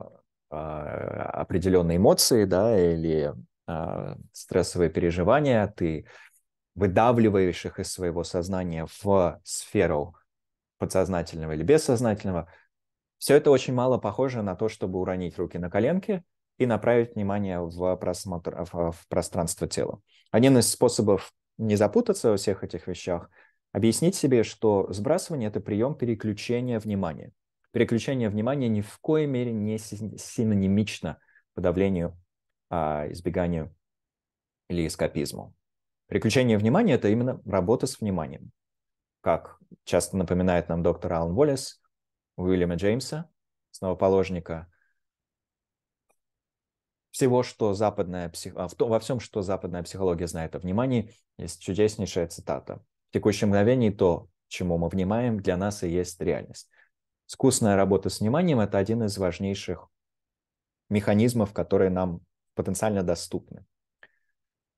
э, определенные эмоции, да, или а, стрессовые переживания, ты выдавливаешь их из своего сознания в сферу подсознательного или бессознательного, все это очень мало похоже на то, чтобы уронить руки на коленки и направить внимание в, просмотр, в, в пространство тела. Один из способов не запутаться во всех этих вещах – объяснить себе, что сбрасывание – это прием переключения внимания. Переключение внимания ни в коей мере не синонимично подавлению а, избеганию или эскапизму. Приключение внимания – это именно работа с вниманием. Как часто напоминает нам доктор Алан Уоллес, Уильяма Джеймса, основоположника всего, что западная псих... А, во всем, что западная психология знает о внимании, есть чудеснейшая цитата. В текущем мгновении то, чему мы внимаем, для нас и есть реальность. Скусная работа с вниманием – это один из важнейших механизмов, которые нам потенциально доступны.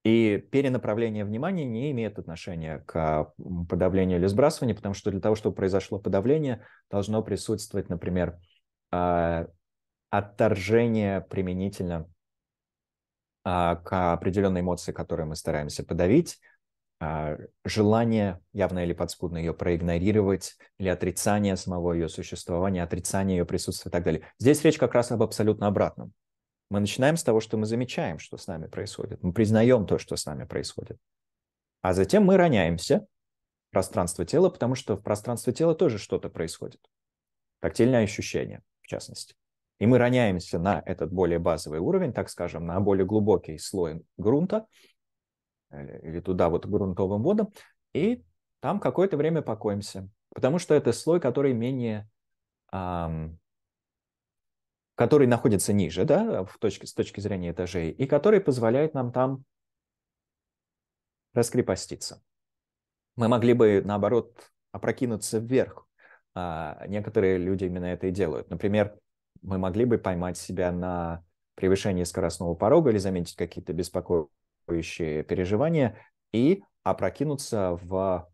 И перенаправление внимания не имеет отношения к подавлению или сбрасыванию, потому что для того, чтобы произошло подавление, должно присутствовать, например, а, отторжение применительно а, к определенной эмоции, которую мы стараемся подавить, а, желание, явно или подспудно ее проигнорировать, или отрицание самого ее существования, отрицание ее присутствия и так далее. Здесь речь как раз об абсолютно обратном. Мы начинаем с того, что мы замечаем, что с нами происходит. Мы признаем то, что с нами происходит. А затем мы роняемся в пространство тела, потому что в пространстве тела тоже что-то происходит. Тактильное ощущение, в частности. И мы роняемся на этот более базовый уровень, так скажем, на более глубокий слой грунта, э, или туда вот грунтовым водам, и там какое-то время покоимся. Потому что это слой, который менее эм, который находится ниже, да, в точке, с точки зрения этажей, и который позволяет нам там раскрепоститься. Мы могли бы, наоборот, опрокинуться вверх. А некоторые люди именно это и делают. Например, мы могли бы поймать себя на превышении скоростного порога или заметить какие-то беспокоящие переживания и опрокинуться в...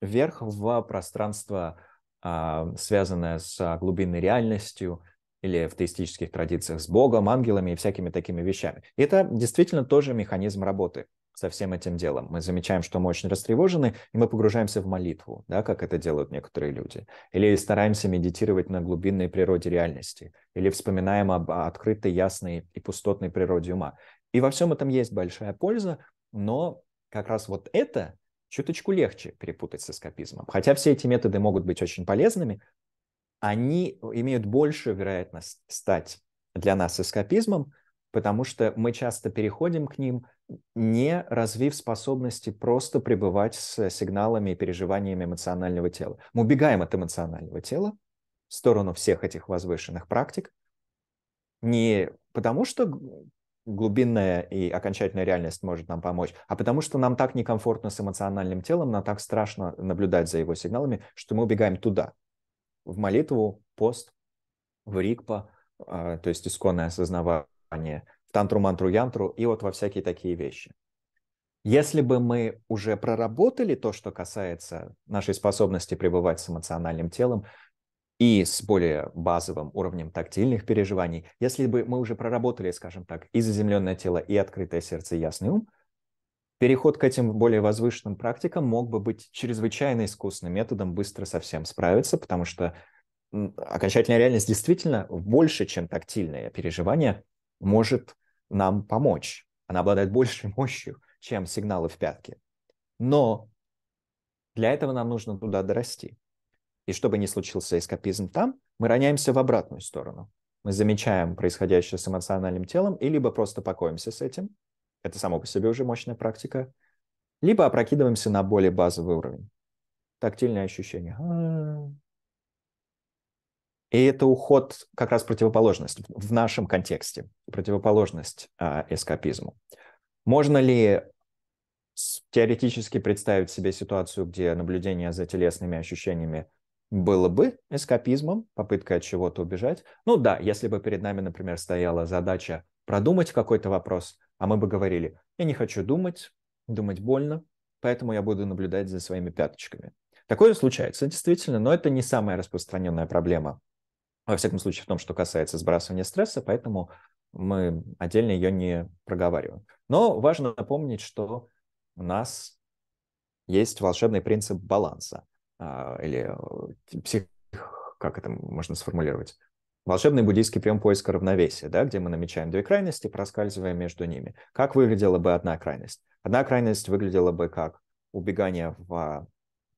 вверх в пространство, а, связанное с глубинной реальностью – или в теистических традициях с Богом, ангелами и всякими такими вещами. это действительно тоже механизм работы со всем этим делом. Мы замечаем, что мы очень растревожены, и мы погружаемся в молитву, да, как это делают некоторые люди. Или стараемся медитировать на глубинной природе реальности, или вспоминаем об открытой, ясной и пустотной природе ума. И во всем этом есть большая польза, но как раз вот это чуточку легче перепутать с эскапизмом. Хотя все эти методы могут быть очень полезными, они имеют большую вероятность стать для нас эскапизмом, потому что мы часто переходим к ним, не развив способности просто пребывать с сигналами и переживаниями эмоционального тела. Мы убегаем от эмоционального тела в сторону всех этих возвышенных практик, не потому что глубинная и окончательная реальность может нам помочь, а потому что нам так некомфортно с эмоциональным телом, нам так страшно наблюдать за его сигналами, что мы убегаем туда – в молитву, пост, в рикпа, а, то есть исконное осознавание, в тантру, мантру, янтру и вот во всякие такие вещи. Если бы мы уже проработали то, что касается нашей способности пребывать с эмоциональным телом, и с более базовым уровнем тактильных переживаний, если бы мы уже проработали, скажем так, и заземленное тело, и открытое сердце, и ясный ум, Переход к этим более возвышенным практикам мог бы быть чрезвычайно искусным методом быстро со всем справиться, потому что окончательная реальность действительно больше, чем тактильное переживание, может нам помочь. Она обладает большей мощью, чем сигналы в пятке. Но для этого нам нужно туда дорасти. И чтобы не случился эскапизм там, мы роняемся в обратную сторону. Мы замечаем происходящее с эмоциональным телом и либо просто покоимся с этим, это само по себе уже мощная практика, либо опрокидываемся на более базовый уровень. Тактильное ощущение. А. И это уход как раз противоположность в нашем контексте, противоположность а, эскапизму. Можно ли теоретически представить себе ситуацию, где наблюдение за телесными ощущениями было бы эскапизмом, попыткой от чего-то убежать. Ну да, если бы перед нами, например, стояла задача продумать какой-то вопрос, а мы бы говорили, я не хочу думать, думать больно, поэтому я буду наблюдать за своими пяточками. Такое случается действительно, но это не самая распространенная проблема. Во всяком случае, в том, что касается сбрасывания стресса, поэтому мы отдельно ее не проговариваем. Но важно напомнить, что у нас есть волшебный принцип баланса а, или э, псих... как это можно сформулировать? Волшебный буддийский прием поиска равновесия, да, где мы намечаем две крайности, проскальзывая между ними. Как выглядела бы одна крайность? Одна крайность выглядела бы как убегание в а,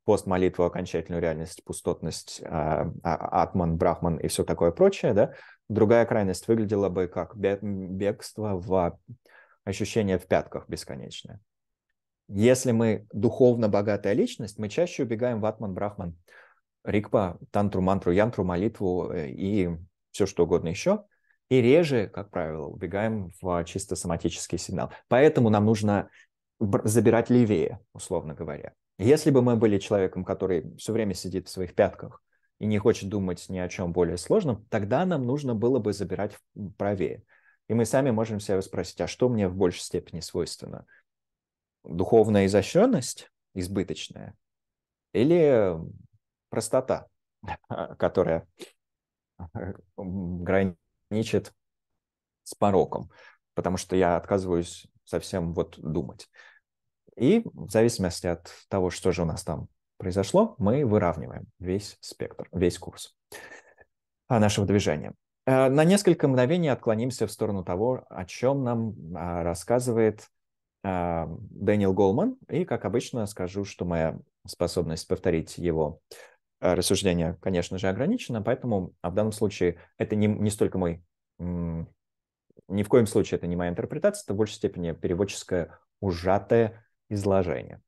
постмолитву окончательную реальность, пустотность, а, а, атман, брахман и все такое прочее, да, другая крайность выглядела бы как бегство в ощущение в пятках бесконечное. Если мы духовно богатая личность, мы чаще убегаем в атман, брахман, рикпа, тантру, мантру, янтру, молитву э, и все что угодно еще. И реже, как правило, убегаем в чисто соматический сигнал. Поэтому нам нужно забирать левее, условно говоря. Если бы мы были человеком, который все время сидит в своих пятках и не хочет думать ни о чем более сложном, тогда нам нужно было бы забирать правее. И мы сами можем себя спросить, а что мне в большей степени свойственно? Духовная изощренность, избыточная, или простота, которая граничит с пороком, потому что я отказываюсь совсем вот думать. И в зависимости от того, что же у нас там произошло, мы выравниваем весь спектр, весь курс а, нашего движения. Э, на несколько мгновений отклонимся в сторону того, о чем нам а, рассказывает а, Дэниел Голман. И, как обычно, скажу, что моя способность повторить его Э, рассуждение, конечно же, ограничено, поэтому а в данном случае это не, не столько мой, ни в коем случае это не моя интерпретация, это в большей степени переводческое ужатое изложение.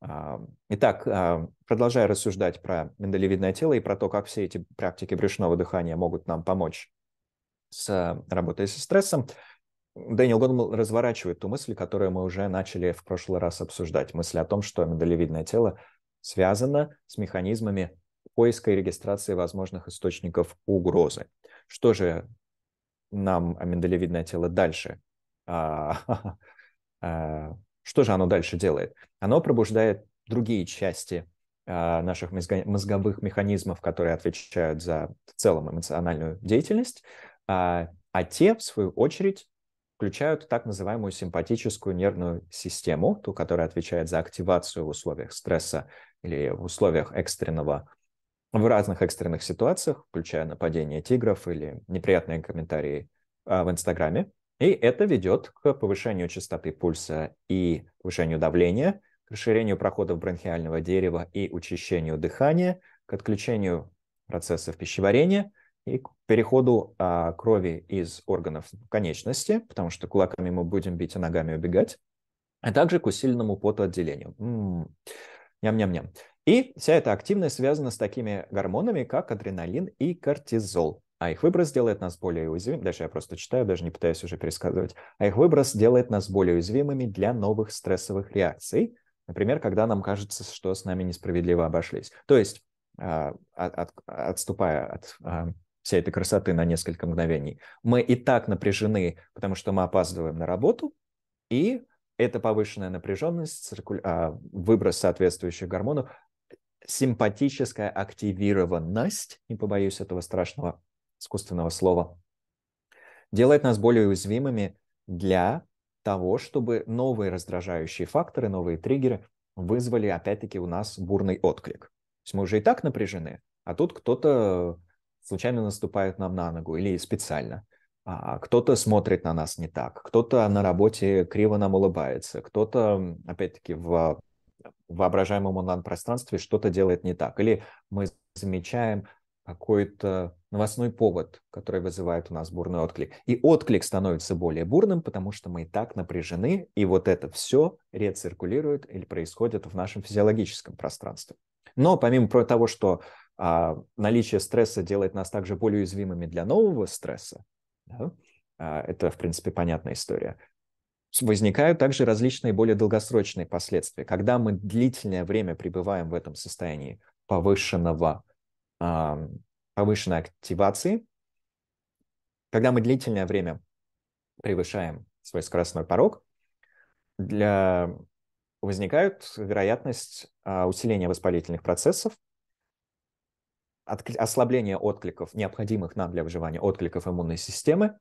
А, итак, а, продолжая рассуждать про миндалевидное тело и про то, как все эти практики брюшного дыхания могут нам помочь с а, работой со стрессом, Дэниел Годман разворачивает ту мысль, которую мы уже начали в прошлый раз обсуждать. Мысль о том, что миндалевидное тело связано с механизмами поиска и регистрации возможных источников угрозы. Что же нам аминдалевидное тело дальше? А, э, что же оно дальше делает? Оно пробуждает другие части а, наших мозговых механизмов, которые отвечают за в целом эмоциональную деятельность, а, а те, в свою очередь, включают так называемую симпатическую нервную систему, ту, которая отвечает за активацию в условиях стресса или в условиях экстренного в разных экстренных ситуациях, включая нападение тигров или неприятные комментарии а, в Инстаграме. И это ведет к повышению частоты пульса и повышению давления, к расширению проходов бронхиального дерева и учащению дыхания, к отключению процессов пищеварения и к переходу а, крови из органов конечности, потому что кулаками мы будем бить, и а ногами убегать, а также к усиленному потоотделению. М-м. Ням-ням-ням. И вся эта активность связана с такими гормонами, как адреналин и кортизол. А их выброс делает нас более уязвимыми. Дальше я просто читаю, даже не пытаюсь уже пересказывать. А их выброс делает нас более уязвимыми для новых стрессовых реакций. Например, когда нам кажется, что с нами несправедливо обошлись. То есть, а, отступая от а, всей этой красоты на несколько мгновений, мы и так напряжены, потому что мы опаздываем на работу, и эта повышенная напряженность, циркуля... а, выброс соответствующих гормонов, симпатическая активированность, не побоюсь этого страшного искусственного слова, делает нас более уязвимыми для того, чтобы новые раздражающие факторы, новые триггеры вызвали, опять-таки, у нас бурный отклик. То есть мы уже и так напряжены, а тут кто-то случайно наступает нам на ногу или специально. А, кто-то смотрит на нас не так, кто-то на работе криво нам улыбается, кто-то, опять-таки, э, в воображаемом онлайн-пространстве что-то делает не так. Или мы замечаем какой-то новостной повод, который вызывает у нас бурный отклик. И отклик становится более бурным, потому что мы и так напряжены, и вот это все рециркулирует или происходит в нашем физиологическом пространстве. Но помимо того, что а, наличие стресса делает нас также более уязвимыми для нового стресса, да? А, это, в принципе, понятная история. Возникают также различные более долгосрочные последствия. Когда мы длительное время пребываем в этом состоянии повышенного, повышенной активации, когда мы длительное время превышаем свой скоростной порог, для... возникает вероятность а, усиления воспалительных процессов, ослабление откликов, необходимых нам для выживания откликов иммунной системы.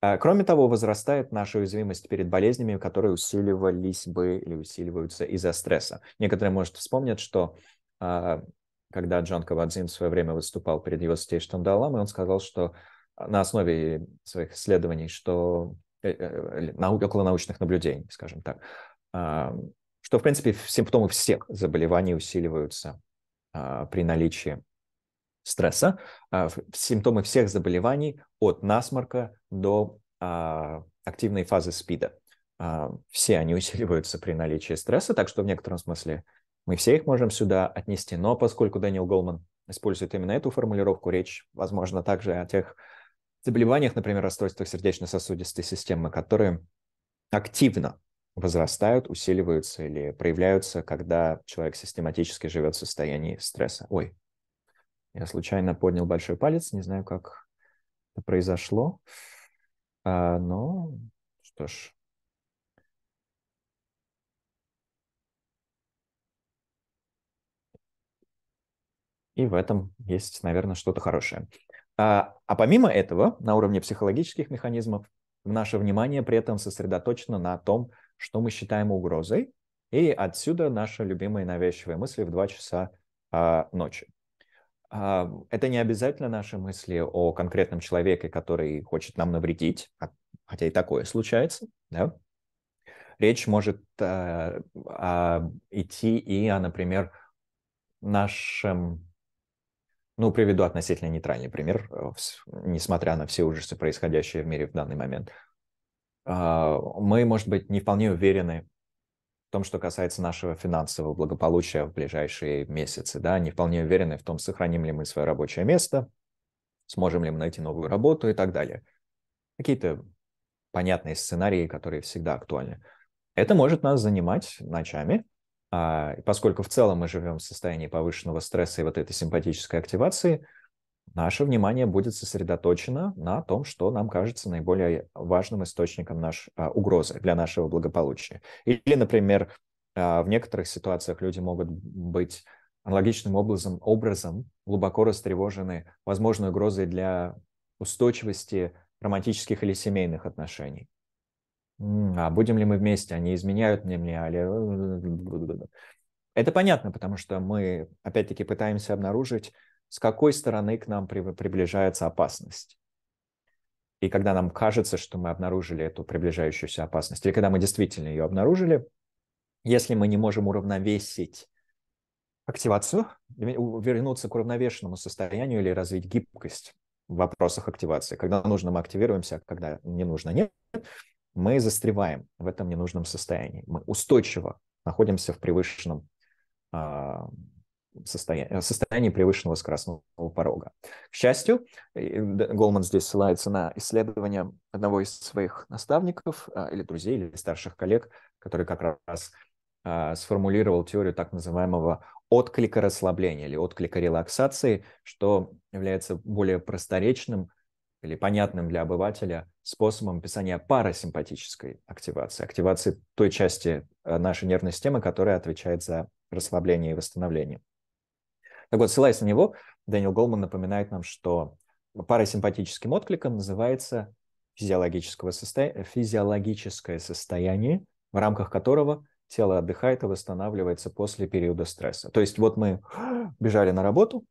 А, кроме того, возрастает наша уязвимость перед болезнями, которые усиливались бы или усиливаются из-за стресса. Некоторые, может, вспомнят, что а, когда Джон Кавадзин в свое время выступал перед его Штандалом, и он сказал, что на основе своих исследований, что э, э, э, около научных наблюдений, скажем так, а, что, в принципе, симптомы всех заболеваний усиливаются при наличии стресса, а, симптомы всех заболеваний от насморка до а, активной фазы СПИДа. А, все они усиливаются при наличии стресса, так что в некотором смысле мы все их можем сюда отнести. Но поскольку Дэниел Голман использует именно эту формулировку, речь, возможно, также о тех заболеваниях, например, расстройствах сердечно-сосудистой системы, которые активно возрастают, усиливаются или проявляются, когда человек систематически живет в состоянии стресса. Ой, я случайно поднял большой палец, не знаю, как это произошло. А, но что ж. И в этом есть, наверное, что-то хорошее. А, а помимо этого, на уровне психологических механизмов, наше внимание при этом сосредоточено на том, что мы считаем угрозой, и отсюда наши любимые навязчивые мысли в 2 часа а, ночи. А, это не обязательно наши мысли о конкретном человеке, который хочет нам навредить, а, хотя и такое случается, да? Речь может э, э, идти и о, например, нашем... Ну, приведу относительно нейтральный пример, э, несмотря на все ужасы, происходящие в мире в данный момент. Мы, может быть, не вполне уверены том, что касается нашего финансового благополучия в ближайшие месяцы. Да, не вполне уверены в том, сохраним ли мы свое рабочее место, сможем ли мы найти новую работу и так далее. Какие-то понятные сценарии, которые всегда актуальны. Это может нас занимать ночами, а, поскольку в целом мы живем в состоянии повышенного стресса и вот этой симпатической активации – наше внимание будет сосредоточено на том, что нам кажется наиболее важным источником наш, а, угрозы для нашего благополучия. Или, например, а, в некоторых ситуациях люди могут быть аналогичным образом, образом глубоко растревожены возможной угрозой для устойчивости романтических или семейных отношений. А будем ли мы вместе? Они изменяют мне, мне, али... Э, э, э, Это понятно, потому что мы, опять-таки, пытаемся обнаружить с какой стороны к нам приближается опасность. И когда нам кажется, что мы обнаружили эту приближающуюся опасность, или когда мы действительно ее обнаружили, если мы не можем уравновесить активацию, вернуться к уравновешенному состоянию или развить гибкость в вопросах активации, когда нужно, мы активируемся, а когда не нужно, нет, мы застреваем в этом ненужном состоянии. Мы устойчиво находимся в превышенном а, состоянии, э, состоянии превышенного скоростного порога. К счастью, Голман здесь ссылается на исследование одного из своих наставников а, или друзей, или старших коллег, который как раз а, сформулировал теорию так называемого отклика расслабления или отклика релаксации, что является более просторечным или понятным для обывателя способом описания парасимпатической активации, активации той части э, нашей нервной системы, которая отвечает за расслабление и восстановление. Так вот, ссылаясь на него, Дэниел Голман напоминает нам, что парасимпатическим откликом называется физиологического состоя... физиологическое состояние, в рамках которого тело отдыхает и восстанавливается после периода стресса. То есть вот мы бежали на работу,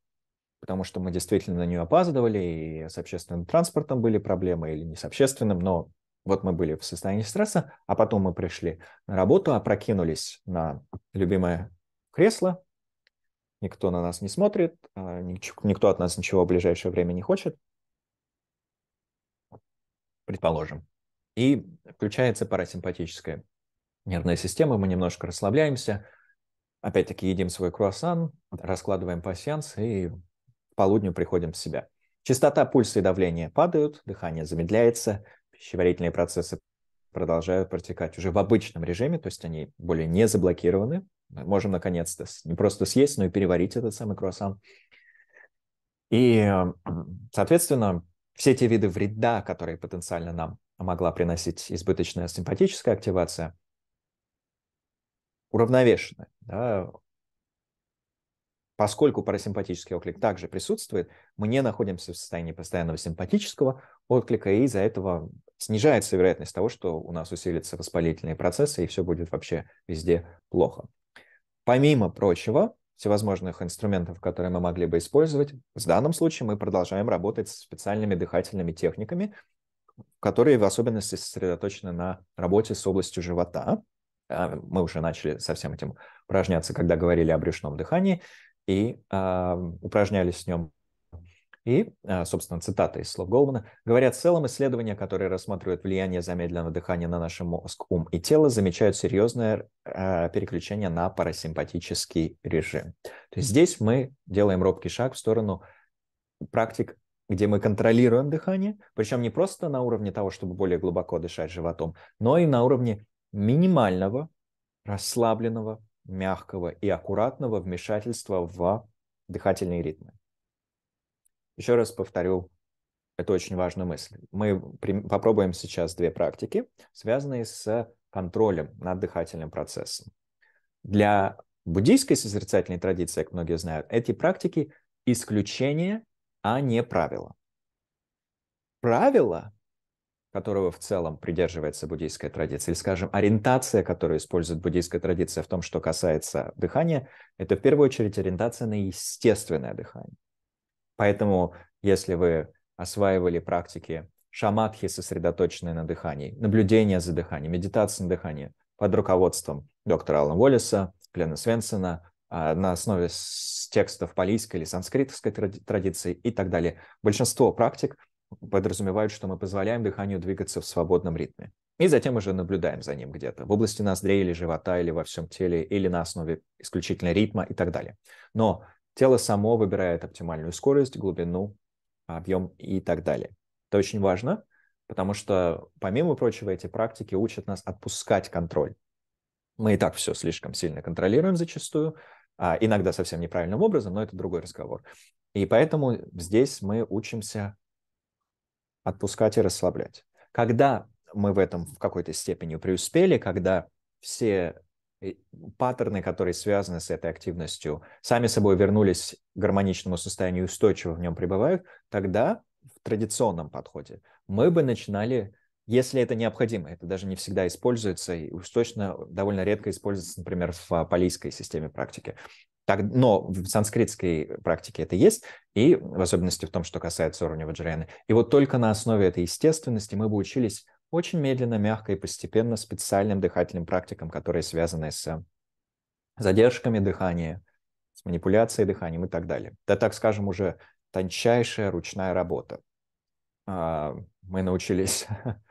потому что мы действительно на нее опаздывали, и с общественным транспортом были проблемы, или не с общественным, но вот мы были в состоянии стресса, а потом мы пришли на работу, опрокинулись на любимое кресло, никто на нас не смотрит, а никто от нас ничего в ближайшее время не хочет, предположим. И включается парасимпатическая нервная система, мы немножко расслабляемся, опять-таки едим свой круассан, раскладываем пассианс и к полудню приходим в себя. Частота пульса и давления падают, дыхание замедляется, пищеварительные процессы продолжают протекать уже в обычном режиме, то есть они более не заблокированы. Мы можем наконец-то не просто съесть, но и переварить этот самый круассан. И, эм, соответственно, все те виды вреда, которые потенциально нам могла приносить избыточная симпатическая активация, уравновешены. Да? Поскольку парасимпатический отклик также присутствует, мы не находимся в состоянии постоянного симпатического отклика, и из-за этого снижается вероятность того, что у нас усилится воспалительные процессы, и все будет вообще везде плохо. Помимо прочего, всевозможных инструментов, которые мы могли бы использовать, в данном случае мы продолжаем работать с специальными дыхательными техниками, которые в особенности сосредоточены на работе с областью живота. А, мы уже начали со всем этим упражняться, когда говорили о брюшном дыхании, и а, упражнялись с ним и, а, собственно, цитата из слов Голмана. говорят, в целом, исследования, которые рассматривают влияние замедленного дыхания на наш мозг, ум и тело, замечают серьезное а, переключение на парасимпатический режим». То есть здесь мы делаем робкий шаг в сторону практик где мы контролируем дыхание, причем не просто на уровне того, чтобы более глубоко дышать животом, но и на уровне минимального, расслабленного, мягкого и аккуратного вмешательства в дыхательные ритмы. Еще раз повторю это очень важная мысль. Мы попробуем сейчас две практики, связанные с контролем над дыхательным процессом. Для буддийской созерцательной традиции, как многие знают, эти практики – исключение, а не правило. Правило, которого в целом придерживается буддийская традиция, или, скажем, ориентация, которую использует буддийская традиция в том, что касается дыхания, это в первую очередь ориентация на естественное дыхание. Поэтому, если вы осваивали практики шаматхи, сосредоточенные на дыхании, наблюдение за дыханием, медитация на дыхании под руководством доктора Алана Уоллеса, Клена Свенсона, а, на основе текстов палийской или санскритской традиции и так далее. Большинство практик подразумевают, что мы позволяем дыханию двигаться в свободном ритме. И затем уже наблюдаем за ним где-то, в области ноздрей или живота, или во всем теле, или на основе исключительно ритма и так далее. Но Тело само выбирает оптимальную скорость, глубину, объем и так далее. Это очень важно, потому что, помимо прочего, эти практики учат нас отпускать контроль. Мы и так все слишком сильно контролируем зачастую, а, иногда совсем неправильным образом, но это другой разговор. И поэтому здесь мы учимся отпускать и расслаблять. Когда мы в этом в какой-то степени преуспели, когда все паттерны, которые связаны с этой активностью, сами собой вернулись к гармоничному состоянию и устойчиво в нем пребывают, тогда в традиционном подходе мы бы начинали, если это необходимо, это даже не всегда используется, и уж точно довольно редко используется, например, в палийской системе практики. Так, но в санскритской практике это есть, и в особенности в том, что касается уровня ваджраяны. И вот только на основе этой естественности мы бы учились очень медленно, мягко и постепенно специальным дыхательным практикам, которые связаны с задержками дыхания, с манипуляцией дыханием и так далее. Да, так скажем, уже тончайшая ручная работа. А, мы научились...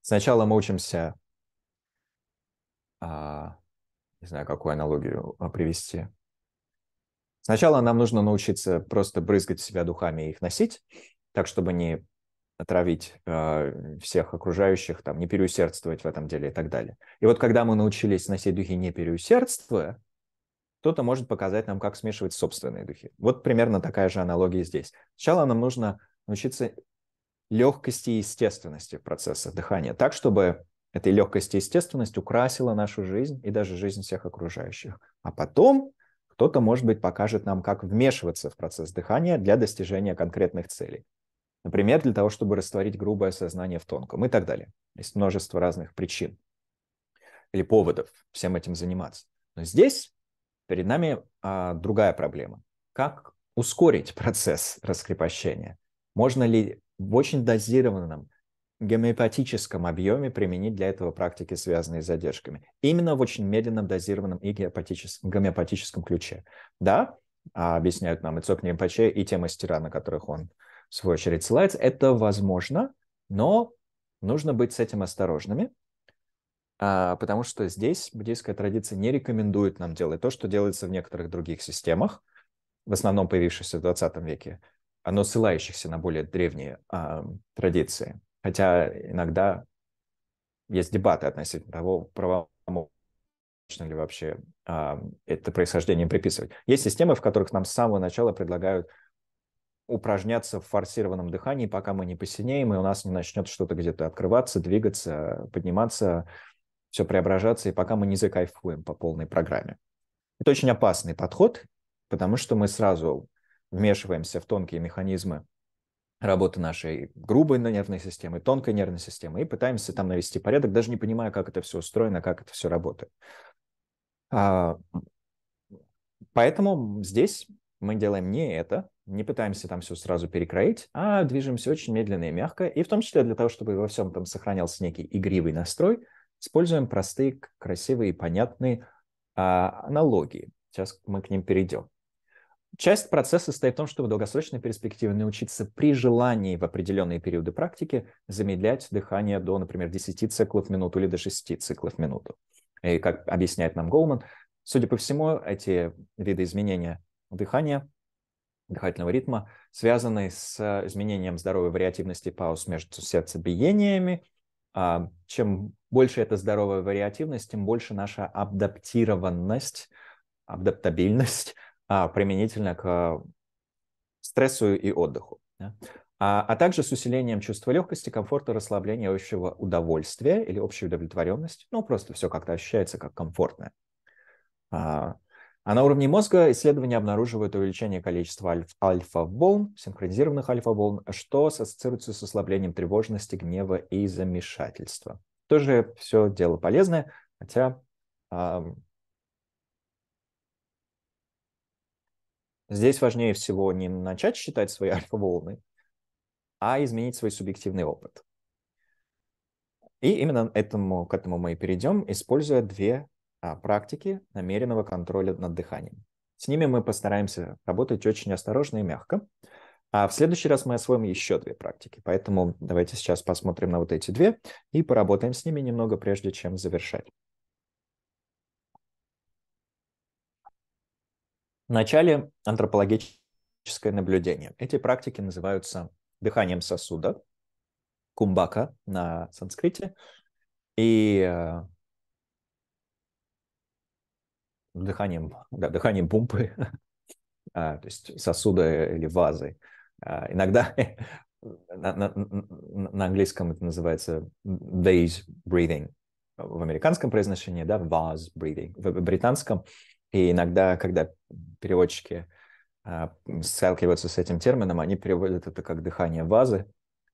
Сначала мы учимся... А, не знаю, какую аналогию а, привести. Сначала нам нужно научиться просто брызгать себя духами и их носить, так, чтобы не отравить э, всех окружающих, там, не переусердствовать в этом деле и так далее. И вот когда мы научились носить духи не переусердствуя, кто-то может показать нам, как смешивать собственные духи. Вот примерно такая же аналогия здесь. Сначала нам нужно научиться легкости и естественности процесса дыхания, так, чтобы этой легкости и естественность украсила нашу жизнь и даже жизнь всех окружающих. А потом кто-то, может быть, покажет нам, как вмешиваться в процесс дыхания для достижения конкретных целей. Например, для того, чтобы растворить грубое сознание в тонком и так далее. Есть множество разных причин или поводов всем этим заниматься. Но здесь перед нами а, другая проблема. Как ускорить процесс раскрепощения? Можно ли в очень дозированном гомеопатическом объеме применить для этого практики, связанные с задержками? Именно в очень медленном, дозированном и гомеопатическом ключе. Да, а, объясняют нам и Цокни МПЧ, и те мастера, на которых он в свою очередь, ссылается. Это возможно, но нужно быть с этим осторожными, а, потому что здесь буддийская традиция не рекомендует нам делать то, что делается в некоторых других системах, в основном появившихся в 20 веке, но ссылающихся на более древние а, традиции. Хотя иногда есть дебаты относительно того, правому ли вообще а, это происхождение приписывать. Есть системы, в которых нам с самого начала предлагают упражняться в форсированном дыхании, пока мы не посинеем, и у нас не начнет что-то где-то открываться, двигаться, подниматься, все преображаться, и пока мы не закайфуем по полной программе. Это очень опасный подход, потому что мы сразу вмешиваемся в тонкие механизмы работы нашей грубой нервной системы, тонкой нервной системы, и пытаемся там навести порядок, даже не понимая, как это все устроено, как это все работает. А, поэтому здесь мы делаем не это, не пытаемся там все сразу перекроить, а движемся очень медленно и мягко. И в том числе для того, чтобы во всем там сохранялся некий игривый настрой, используем простые, красивые и понятные а, аналогии. Сейчас мы к ним перейдем. Часть процесса состоит в том, чтобы в долгосрочной перспективе научиться при желании в определенные периоды практики замедлять дыхание до, например, 10 циклов в минуту или до 6 циклов в минуту. И как объясняет нам Голман, судя по всему, эти виды изменения дыхания, дыхательного ритма, связанный с э, изменением здоровой вариативности пауз между сердцебиениями. А, чем больше эта здоровая вариативность, тем больше наша адаптированность, адаптабильность а, применительно к стрессу и отдыху. А, а также с усилением чувства легкости, комфорта, расслабления, общего удовольствия или общей удовлетворенности. Ну, просто все как-то ощущается как комфортное. А, а на уровне мозга исследования обнаруживают увеличение количества альфа-волн, синхронизированных альфа-волн, что ассоциируется с ослаблением тревожности, гнева и замешательства. Тоже все дело полезное, хотя э, здесь важнее всего не начать считать свои альфа-волны, а изменить свой субъективный опыт. И именно этому, к этому мы и перейдем, используя две а, практики намеренного контроля над дыханием. С ними мы постараемся работать очень осторожно и мягко. А в следующий раз мы освоим еще две практики. Поэтому давайте сейчас посмотрим на вот эти две и поработаем с ними немного, прежде чем завершать. В начале антропологическое наблюдение. Эти практики называются дыханием сосуда, кумбака на санскрите, и э, дыханием, да, дыханием помпы, а, то есть сосуда или вазы. А, иногда на, на, на английском это называется days breathing, в американском произношении, да, vase breathing, в британском. И иногда, когда переводчики а, сталкиваются с этим термином, они переводят это как дыхание вазы,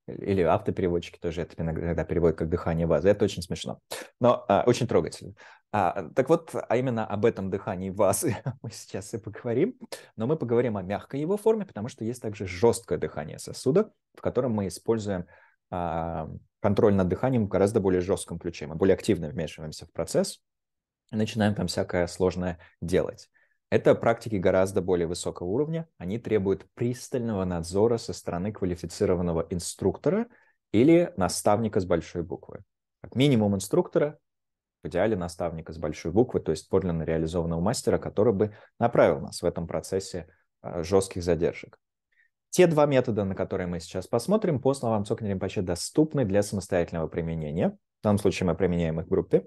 или автопереводчики тоже это иногда переводят как дыхание вазы. Это очень смешно, но а, очень трогательно. А, так вот, а именно об этом дыхании вас мы сейчас и поговорим. Но мы поговорим о мягкой его форме, потому что есть также жесткое дыхание сосуда, в котором мы используем а, контроль над дыханием в гораздо более жестком ключе. Мы более активно вмешиваемся в процесс и начинаем там всякое сложное делать. Это практики гораздо более высокого уровня. Они требуют пристального надзора со стороны квалифицированного инструктора или наставника с большой буквы. Как минимум инструктора, в идеале наставника с большой буквы, то есть подлинно реализованного мастера, который бы направил нас в этом процессе а, жестких задержек. Те два метода, на которые мы сейчас посмотрим, по словам Цокня Римпаче, доступны для самостоятельного применения. В данном случае мы применяем их в группе.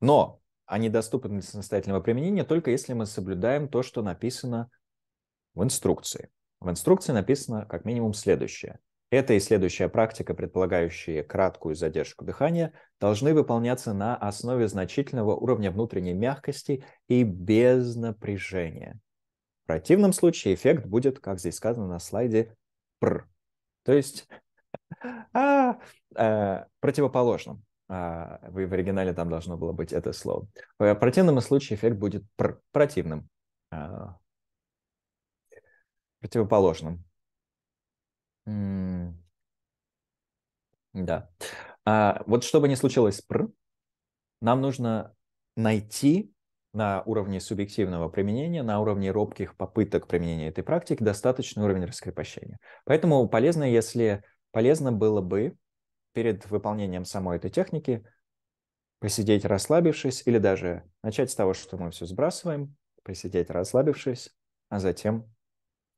Но они доступны для самостоятельного применения только если мы соблюдаем то, что написано в инструкции. В инструкции написано как минимум следующее. Эта и следующая практика, предполагающие краткую задержку дыхания, должны выполняться на основе значительного уровня внутренней мягкости и без напряжения. В противном случае эффект будет, как здесь сказано на слайде, пр. То есть а, э, противоположным. А, Вы в, оригинале там должно было быть это слово. В противном случае эффект будет пр, противным. А, противоположным. Да. А, вот чтобы не случилось пр, нам нужно найти на уровне субъективного применения, на уровне робких попыток применения этой практики достаточный уровень раскрепощения. Поэтому полезно, если полезно было бы перед выполнением самой этой техники посидеть расслабившись или даже начать с того, что мы все сбрасываем, посидеть расслабившись, а затем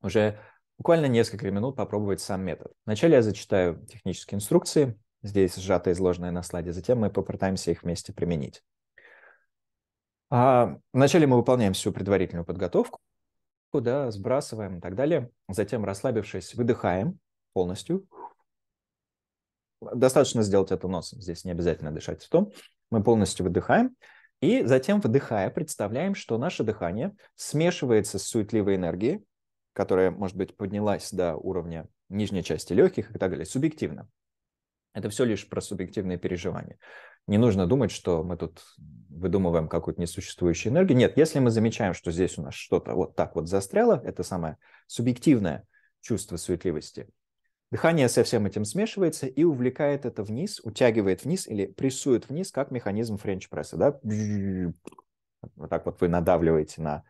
уже буквально несколько минут попробовать сам метод. Вначале я зачитаю технические инструкции, здесь сжато изложенные на слайде, затем мы попытаемся их вместе применить. А вначале мы выполняем всю предварительную подготовку, куда сбрасываем и так далее. Затем, расслабившись, выдыхаем полностью. Достаточно сделать это носом, здесь не обязательно дышать в том. Мы полностью выдыхаем. И затем, вдыхая, представляем, что наше дыхание смешивается с суетливой энергией, которая, может быть, поднялась до уровня нижней части легких и так далее, субъективно. Это все лишь про субъективные переживания. Не нужно думать, что мы тут выдумываем какую-то несуществующую энергию. Нет, если мы замечаем, что здесь у нас что-то вот так вот застряло, это самое субъективное чувство суетливости, дыхание со всем этим смешивается и увлекает это вниз, утягивает вниз или прессует вниз, как механизм френч-пресса. Да? Вот так вот вы надавливаете на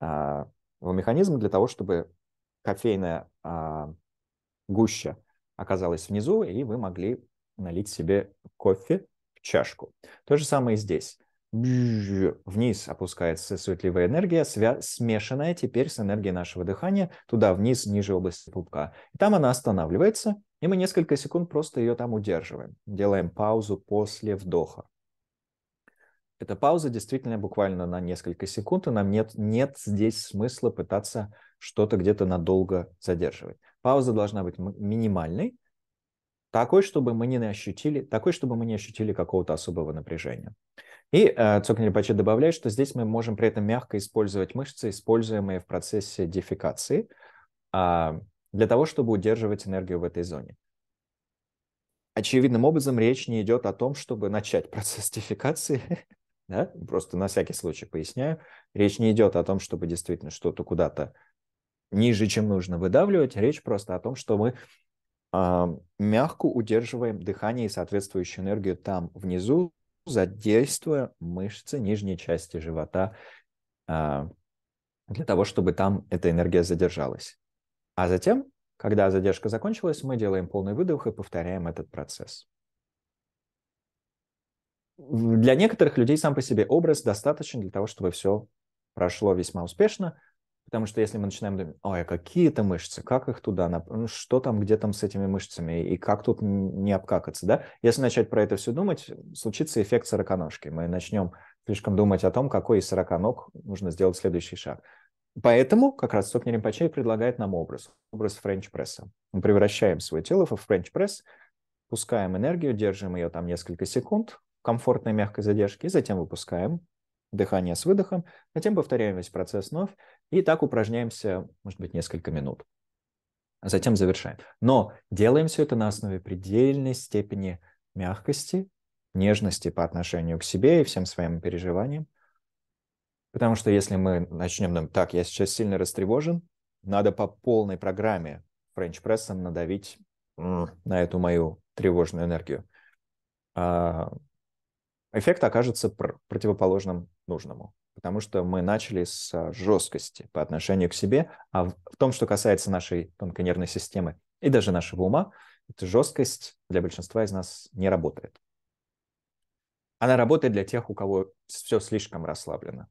а, механизм для того, чтобы кофейная а, гуща оказалась внизу, и вы могли налить себе кофе в чашку. То же самое и здесь. Вниз опускается суетливая энергия, свя- смешанная теперь с энергией нашего дыхания, туда вниз, ниже области пупка. И там она останавливается, и мы несколько секунд просто ее там удерживаем. Делаем паузу после вдоха эта пауза действительно буквально на несколько секунд, и нам нет, нет здесь смысла пытаться что-то где-то надолго задерживать. Пауза должна быть минимальной, такой, чтобы мы не ощутили, такой, чтобы мы не ощутили какого-то особого напряжения. И э, Цокни добавляет, что здесь мы можем при этом мягко использовать мышцы, используемые в процессе дефикации, э, а, для того, чтобы удерживать энергию в этой зоне. Очевидным образом речь не идет о том, чтобы начать процесс дефикации, да? просто на всякий случай поясняю, речь не идет о том, чтобы действительно что-то куда-то ниже, чем нужно выдавливать, речь просто о том, что мы э, мягко удерживаем дыхание и соответствующую энергию там внизу, задействуя мышцы нижней части живота э, для того, чтобы там эта энергия задержалась. А затем, когда задержка закончилась, мы делаем полный выдох и повторяем этот процесс для некоторых людей сам по себе образ достаточен для того, чтобы все прошло весьма успешно, потому что если мы начинаем думать, ой, а какие это мышцы, как их туда, ну, что там, где там с этими мышцами, и как тут не обкакаться, да? Если начать про это все думать, случится эффект сороконожки. Мы начнем слишком думать о том, какой из сороконог нужно сделать следующий шаг. Поэтому как раз Сокни Римпачей предлагает нам образ, образ френч-пресса. Мы превращаем свое тело в френч-пресс, пускаем энергию, держим ее там несколько секунд, комфортной мягкой задержки, и затем выпускаем дыхание с выдохом, затем повторяем весь процесс вновь, и так упражняемся, может быть, несколько минут. затем завершаем. Но делаем все это на основе предельной степени мягкости, нежности по отношению к себе и всем своим переживаниям. Потому что если мы начнем ну, так, я сейчас сильно растревожен, надо по полной программе френч-прессом надавить на эту мою тревожную энергию. А, эффект окажется пр- противоположным нужному, потому что мы начали с а, жесткости по отношению к себе, а в, в том, что касается нашей тонкой нервной системы и даже нашего ума, эта жесткость для большинства из нас не работает. Она работает для тех, у кого все слишком расслаблено.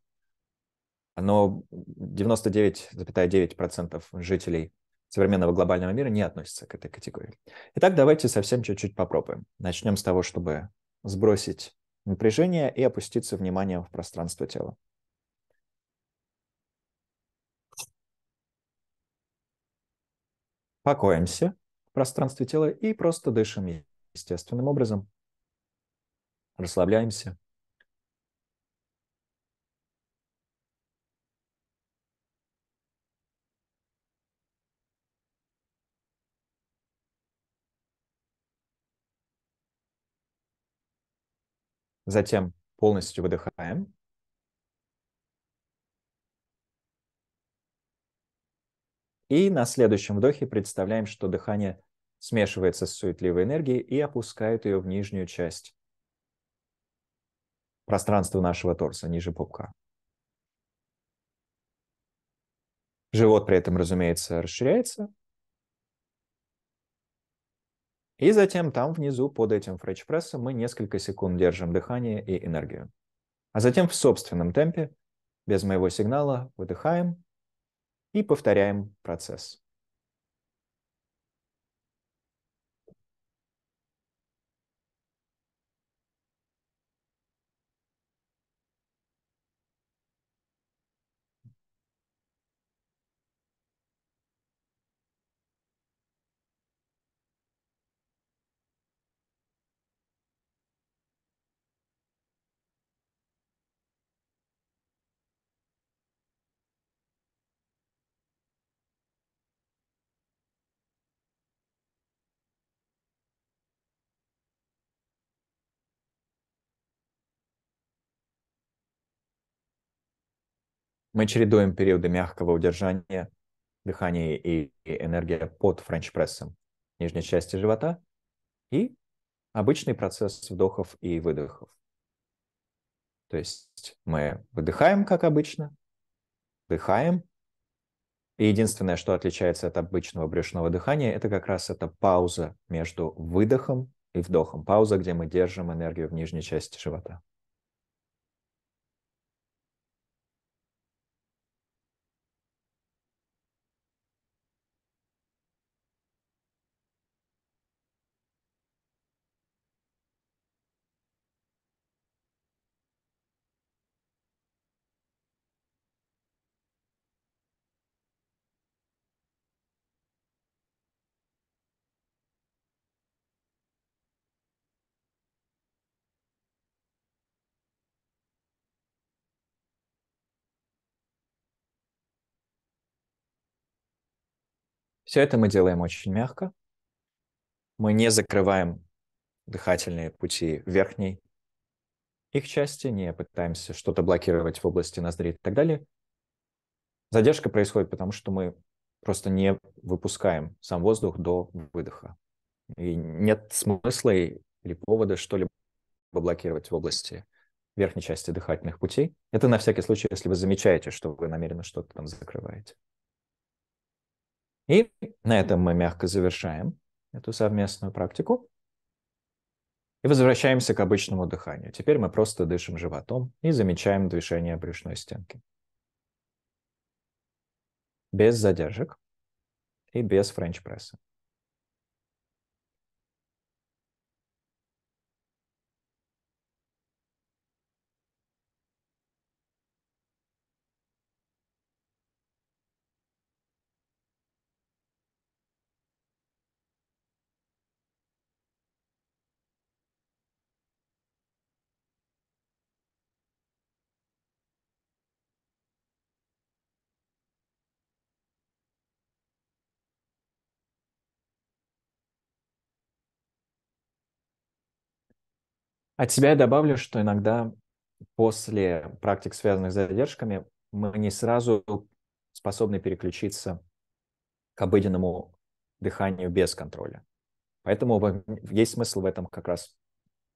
Но 99,9% жителей современного глобального мира не относятся к этой категории. Итак, давайте совсем чуть-чуть попробуем. Начнем с того, чтобы сбросить напряжение и опуститься вниманием в пространство тела. Покоимся в пространстве тела и просто дышим естественным образом. Расслабляемся. Затем полностью выдыхаем. И на следующем вдохе представляем, что дыхание смешивается с суетливой энергией и опускает ее в нижнюю часть пространства нашего торса, ниже пупка. Живот при этом, разумеется, расширяется, и затем там внизу под этим френч-прессом мы несколько секунд держим дыхание и энергию. А затем в собственном темпе, без моего сигнала, выдыхаем и повторяем процесс. Мы чередуем периоды мягкого удержания дыхания и энергия под френч-прессом нижней части живота и обычный процесс вдохов и выдохов. То есть мы выдыхаем, как обычно, дыхаем. И единственное, что отличается от обычного брюшного дыхания, это как раз эта пауза между выдохом и вдохом. Пауза, где мы держим энергию в нижней части живота. Все это мы делаем очень мягко. Мы не закрываем дыхательные пути верхней их части, не пытаемся что-то блокировать в области ноздрей и так далее. Задержка происходит потому, что мы просто не выпускаем сам воздух до выдоха. И нет смысла или повода что-либо блокировать в области верхней части дыхательных путей. Это на всякий случай, если вы замечаете, что вы намеренно что-то там закрываете. И на этом мы мягко завершаем эту совместную практику. И возвращаемся к обычному дыханию. Теперь мы просто дышим животом и замечаем движение брюшной стенки. Без задержек и без френч-пресса. От себя я добавлю, что иногда после практик, связанных с задержками, мы не сразу способны переключиться к обыденному дыханию без контроля. Поэтому есть смысл в этом как раз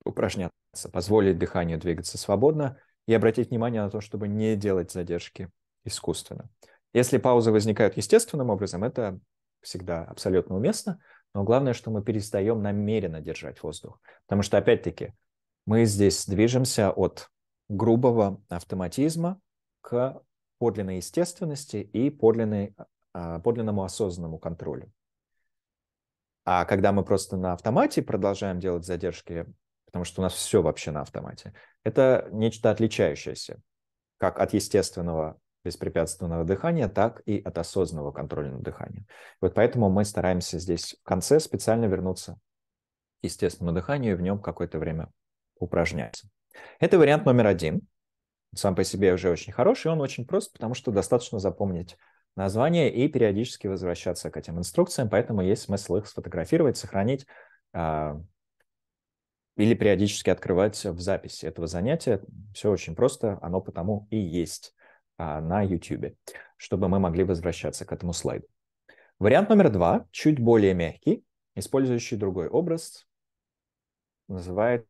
упражняться, позволить дыханию двигаться свободно и обратить внимание на то, чтобы не делать задержки искусственно. Если паузы возникают естественным образом, это всегда абсолютно уместно, но главное, что мы перестаем намеренно держать воздух. Потому что, опять-таки, мы здесь движемся от грубого автоматизма к подлинной естественности и подлинной, а, подлинному осознанному контролю. А когда мы просто на автомате продолжаем делать задержки, потому что у нас все вообще на автомате, это нечто отличающееся как от естественного беспрепятственного дыхания, так и от осознанного контроля дыхания. Вот поэтому мы стараемся здесь в конце специально вернуться к естественному дыханию и в нем какое-то время упражняться. Это вариант номер один. Сам по себе уже очень хороший, и он очень прост, потому что достаточно запомнить название и периодически возвращаться к этим инструкциям, поэтому есть смысл их сфотографировать, сохранить э, или периодически открывать в записи этого занятия. Все очень просто, оно потому и есть э, на YouTube, чтобы мы могли возвращаться к этому слайду. Вариант номер два, чуть более мягкий, использующий другой образ, называет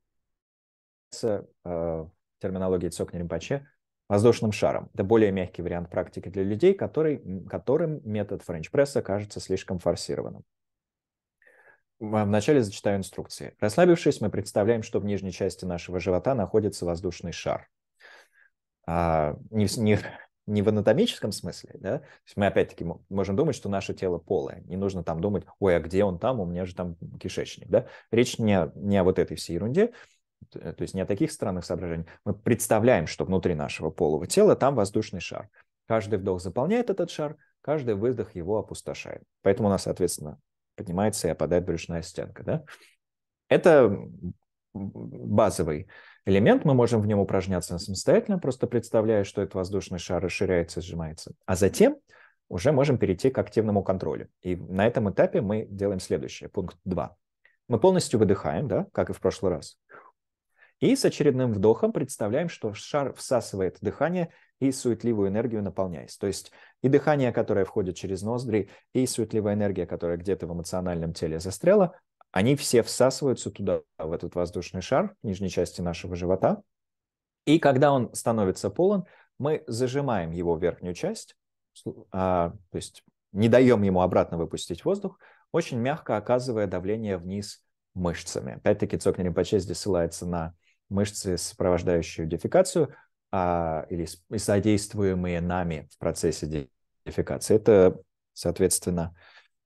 называется э, терминологией Цокни Римпаче воздушным шаром. Это более мягкий вариант практики для людей, который, которым метод френч-пресса кажется слишком форсированным. Вначале зачитаю инструкции. Расслабившись, мы представляем, что в нижней части нашего живота находится воздушный шар. А, не, не, не в анатомическом смысле, да, то есть мы опять-таки можем думать, что наше тело полое, не нужно там думать, ой, а где он там, у меня же там кишечник, да, речь не, не о вот этой всей ерунде, Э, то есть не о таких странных соображениях, мы представляем, что внутри нашего полого тела там воздушный шар. Каждый вдох заполняет этот шар, каждый выдох его опустошает. Поэтому у нас, соответственно, поднимается и опадает брюшная стенка. Да? Это базовый элемент, мы можем в нем упражняться самостоятельно, просто представляя, что этот воздушный шар расширяется, сжимается. А затем уже можем перейти к активному контролю. И на этом этапе мы делаем следующее, пункт 2. Мы полностью выдыхаем, да, как и в прошлый раз. И с очередным вдохом представляем, что шар всасывает дыхание и суетливую энергию наполняясь. То есть и дыхание, которое входит через ноздри, и суетливая энергия, которая где-то в эмоциональном теле застряла, они все всасываются туда, в этот воздушный шар, в нижней части нашего живота. И когда он становится полон, мы зажимаем его верхнюю часть, а, то есть не даем ему обратно выпустить воздух, очень мягко оказывая давление вниз мышцами. Опять-таки Цокнерин по честь здесь ссылается на мышцы, сопровождающие дефекацию, а, или и содействуемые нами в процессе дефекации. Это, соответственно,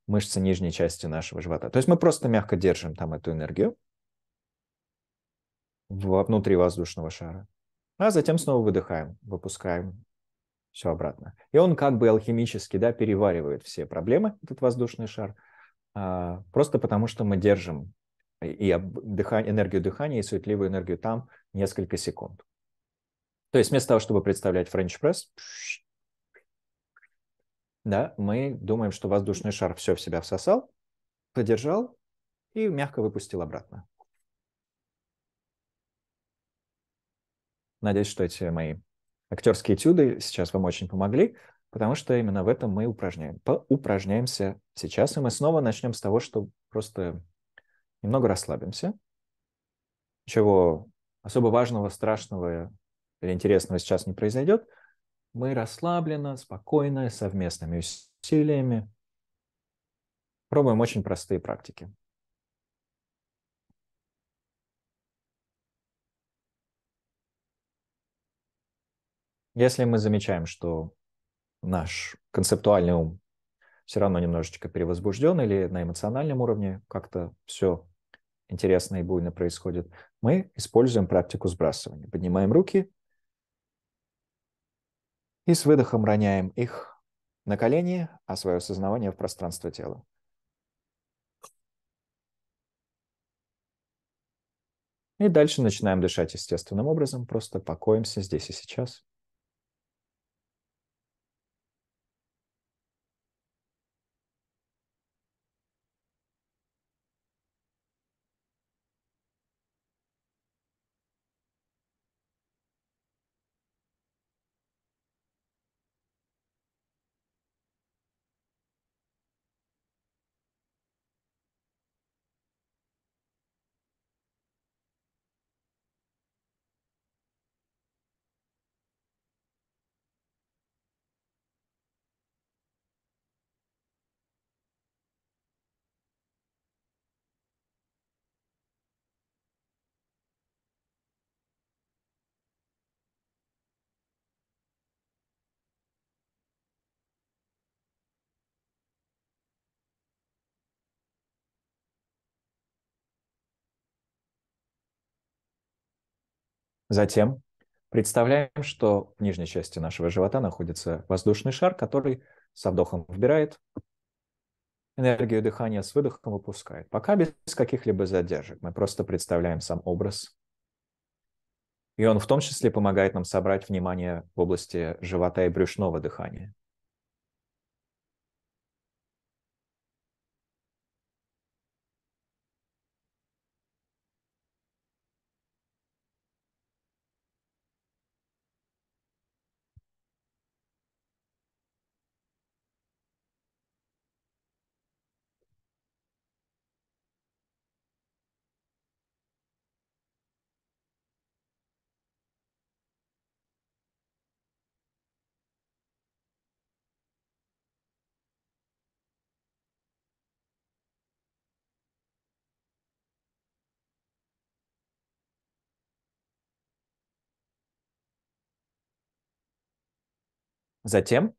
мышцы нижней части нашего живота. То есть мы просто мягко держим там эту энергию внутри воздушного шара, а затем снова выдыхаем, выпускаем все обратно. И он как бы алхимически да, переваривает все проблемы, этот воздушный шар, а, просто потому что мы держим и дыхание, энергию дыхания и суетливую энергию там несколько секунд. То есть вместо того, чтобы представлять френч пресс, да, мы думаем, что воздушный шар все в себя всосал, подержал и мягко выпустил обратно. Надеюсь, что эти мои актерские этюды сейчас вам очень помогли, потому что именно в этом мы упражняем, поупражняемся сейчас. И мы снова начнем с того, что просто немного расслабимся. Ничего особо важного, страшного или интересного сейчас не произойдет. Мы расслабленно, спокойно, совместными усилиями пробуем очень простые практики. Если мы замечаем, что наш концептуальный ум все равно немножечко перевозбужден или на эмоциональном уровне как-то все интересно и буйно происходит, мы используем практику сбрасывания. Поднимаем руки и с выдохом роняем их на колени, а свое сознание в пространство тела. И дальше начинаем дышать естественным образом, просто покоимся здесь и сейчас. Затем представляем, что в нижней части нашего живота находится воздушный шар, который со вдохом вбирает энергию дыхания, с выдохом выпускает. Пока без каких-либо задержек. Мы просто представляем сам образ. И он в том числе помогает нам собрать внимание в области живота и брюшного дыхания. Затем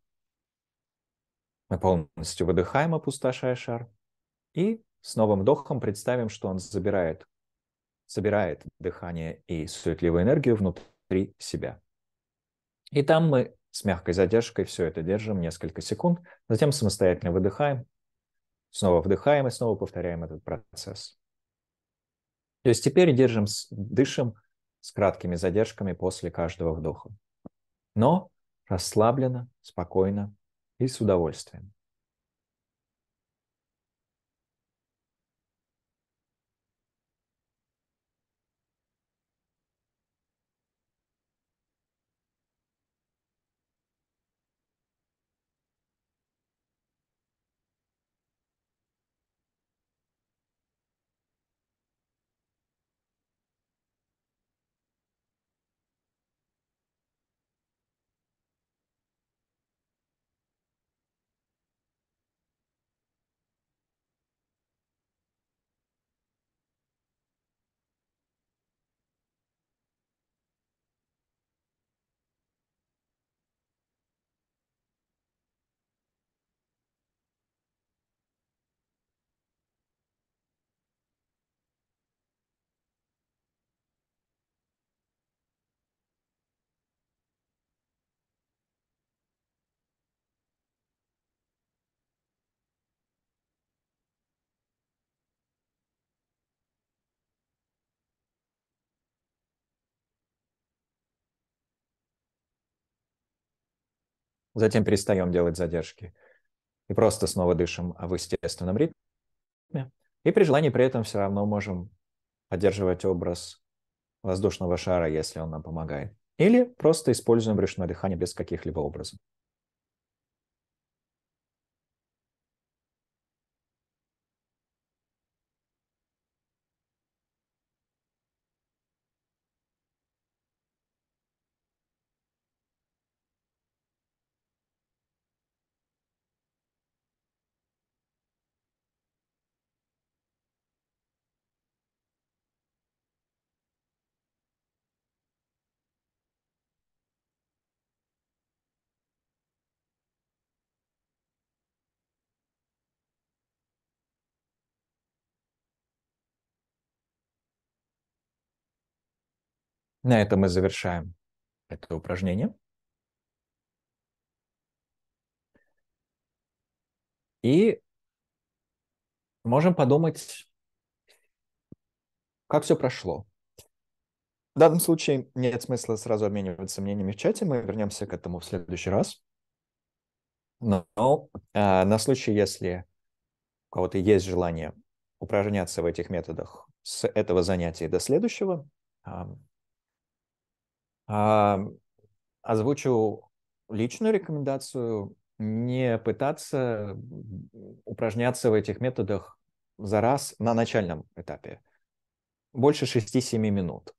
мы полностью выдыхаем, опустошая шар, и с новым вдохом представим, что он забирает, собирает дыхание и суетливую энергию внутри себя. И там мы с мягкой задержкой все это держим несколько секунд, затем самостоятельно выдыхаем, снова вдыхаем и снова повторяем этот процесс. То есть теперь держим, дышим с краткими задержками после каждого вдоха. Но расслабленно, спокойно и с удовольствием. затем перестаем делать задержки и просто снова дышим в естественном ритме. И при желании при этом все равно можем поддерживать образ воздушного шара, если он нам помогает. Или просто используем брюшное дыхание без каких-либо образов. На этом мы завершаем это упражнение. И можем подумать, как все прошло. В данном случае нет смысла сразу обмениваться мнениями в чате. Мы вернемся к этому в следующий раз. Но э, на случай, если у кого-то есть желание упражняться в этих методах с этого занятия до следующего, э, а, озвучу личную рекомендацию не пытаться упражняться в этих методах за раз на начальном этапе. Больше 6-7 минут.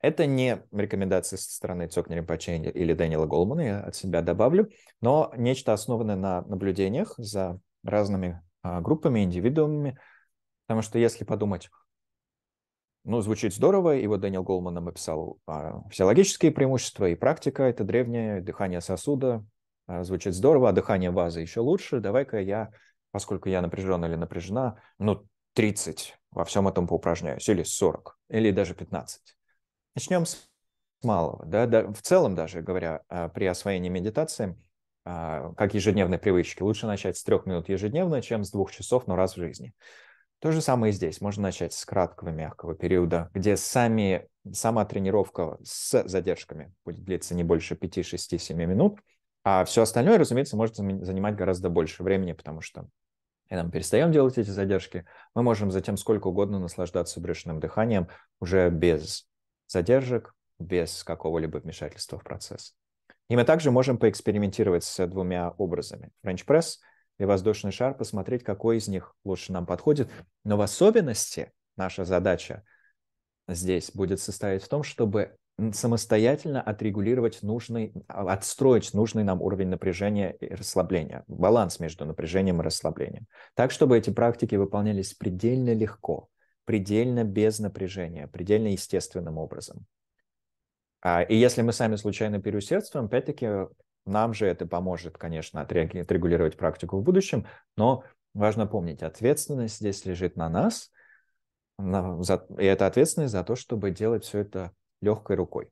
Это не рекомендации со стороны Цокнера Пачейни или Дэниела Голмана, я от себя добавлю, но нечто основанное на наблюдениях за разными а, группами, индивидуумами. Потому что если подумать, ну, звучит здорово, и вот Дэниел Голман написал а, физиологические преимущества и практика, это древнее, дыхание сосуда, а, звучит здорово, а дыхание вазы еще лучше, давай-ка я, поскольку я напряжен или напряжена, ну, 30 во всем этом поупражняюсь, или 40, или даже 15. Начнем с малого. Да? Да, в целом даже, говоря а, при освоении медитации, а, как ежедневной привычки, лучше начать с трех минут ежедневно, чем с двух часов, но раз в жизни. То же самое и здесь. Можно начать с краткого мягкого периода, где сами, сама тренировка с задержками будет длиться не больше 5-6-7 минут, а все остальное, разумеется, может занимать гораздо больше времени, потому что когда мы перестаем делать эти задержки, мы можем затем сколько угодно наслаждаться брюшным дыханием уже без задержек, без какого-либо вмешательства в процесс. И мы также можем поэкспериментировать с двумя образами. Френч пресс – и воздушный шар, посмотреть, какой из них лучше нам подходит. Но в особенности наша задача здесь будет состоять в том, чтобы самостоятельно отрегулировать нужный, а, отстроить нужный нам уровень напряжения и расслабления, баланс между напряжением и расслаблением, так, чтобы эти практики выполнялись предельно легко, предельно без напряжения, предельно естественным образом. А, и если мы сами случайно переусердствуем, опять-таки нам же это поможет, конечно, отрегулировать практику в будущем, но важно помнить, ответственность здесь лежит на нас, на, за, и это ответственность за то, чтобы делать все это легкой рукой.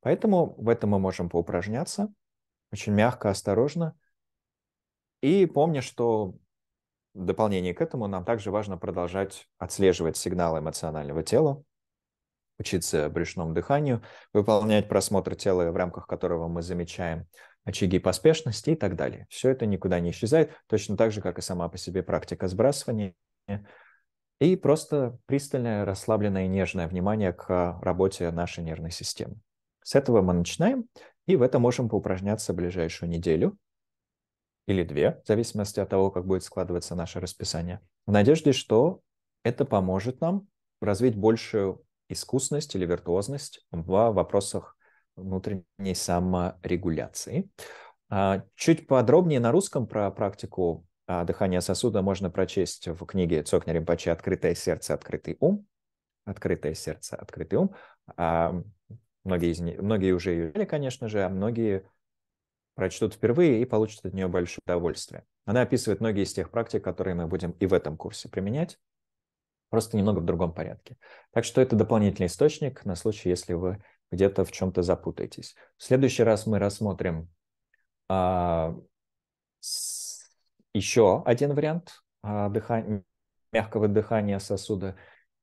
Поэтому в этом мы можем поупражняться, очень мягко, осторожно. И помни, что в дополнение к этому нам также важно продолжать отслеживать сигналы эмоционального тела, учиться брюшному дыханию, выполнять просмотр тела, в рамках которого мы замечаем очаги поспешности и так далее. Все это никуда не исчезает, точно так же, как и сама по себе практика сбрасывания. И просто пристальное, расслабленное и нежное внимание к работе нашей нервной системы. С этого мы начинаем, и в это можем поупражняться ближайшую неделю или две, в зависимости от того, как будет складываться наше расписание, в надежде, что это поможет нам развить большую искусность или виртуозность в вопросах внутренней саморегуляции. А, чуть подробнее на русском про практику а, дыхания сосуда можно прочесть в книге Цокня Римпачи «Открытое сердце, открытый ум». «Открытое сердце, открытый ум». А, многие, из них, многие уже ее читали, конечно же, а многие прочтут впервые и получат от нее большое удовольствие. Она описывает многие из тех практик, которые мы будем и в этом курсе применять, просто немного в другом порядке. Так что это дополнительный источник на случай, если вы где-то в чем-то запутаетесь. В следующий раз мы рассмотрим а, с, еще один вариант а, дыхания, мягкого дыхания сосуда.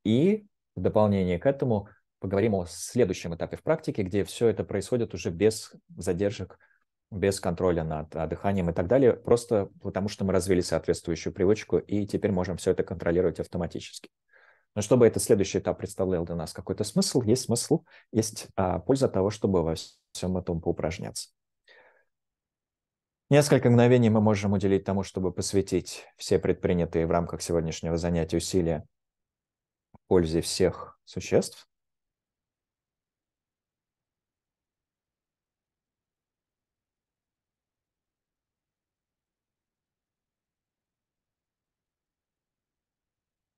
И в дополнение к этому поговорим о следующем этапе в практике, где все это происходит уже без задержек, без контроля над а, дыханием и так далее, просто потому что мы развили соответствующую привычку и теперь можем все это контролировать автоматически. Но чтобы этот следующий этап представлял для нас какой-то смысл, есть смысл, есть а, польза того, чтобы во всем этом поупражняться. Несколько мгновений мы можем уделить тому, чтобы посвятить все предпринятые в рамках сегодняшнего занятия усилия пользе всех существ.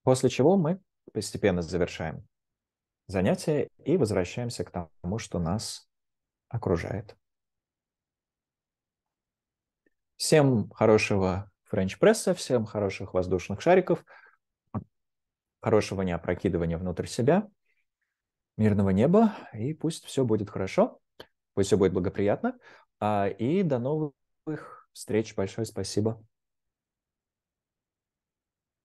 После чего мы Постепенно завершаем занятие и возвращаемся к тому, что нас окружает. Всем хорошего френч-пресса, всем хороших воздушных шариков, хорошего неопрокидывания внутрь себя, мирного неба, и пусть все будет хорошо, пусть все будет благоприятно. А, и до новых встреч. Большое спасибо.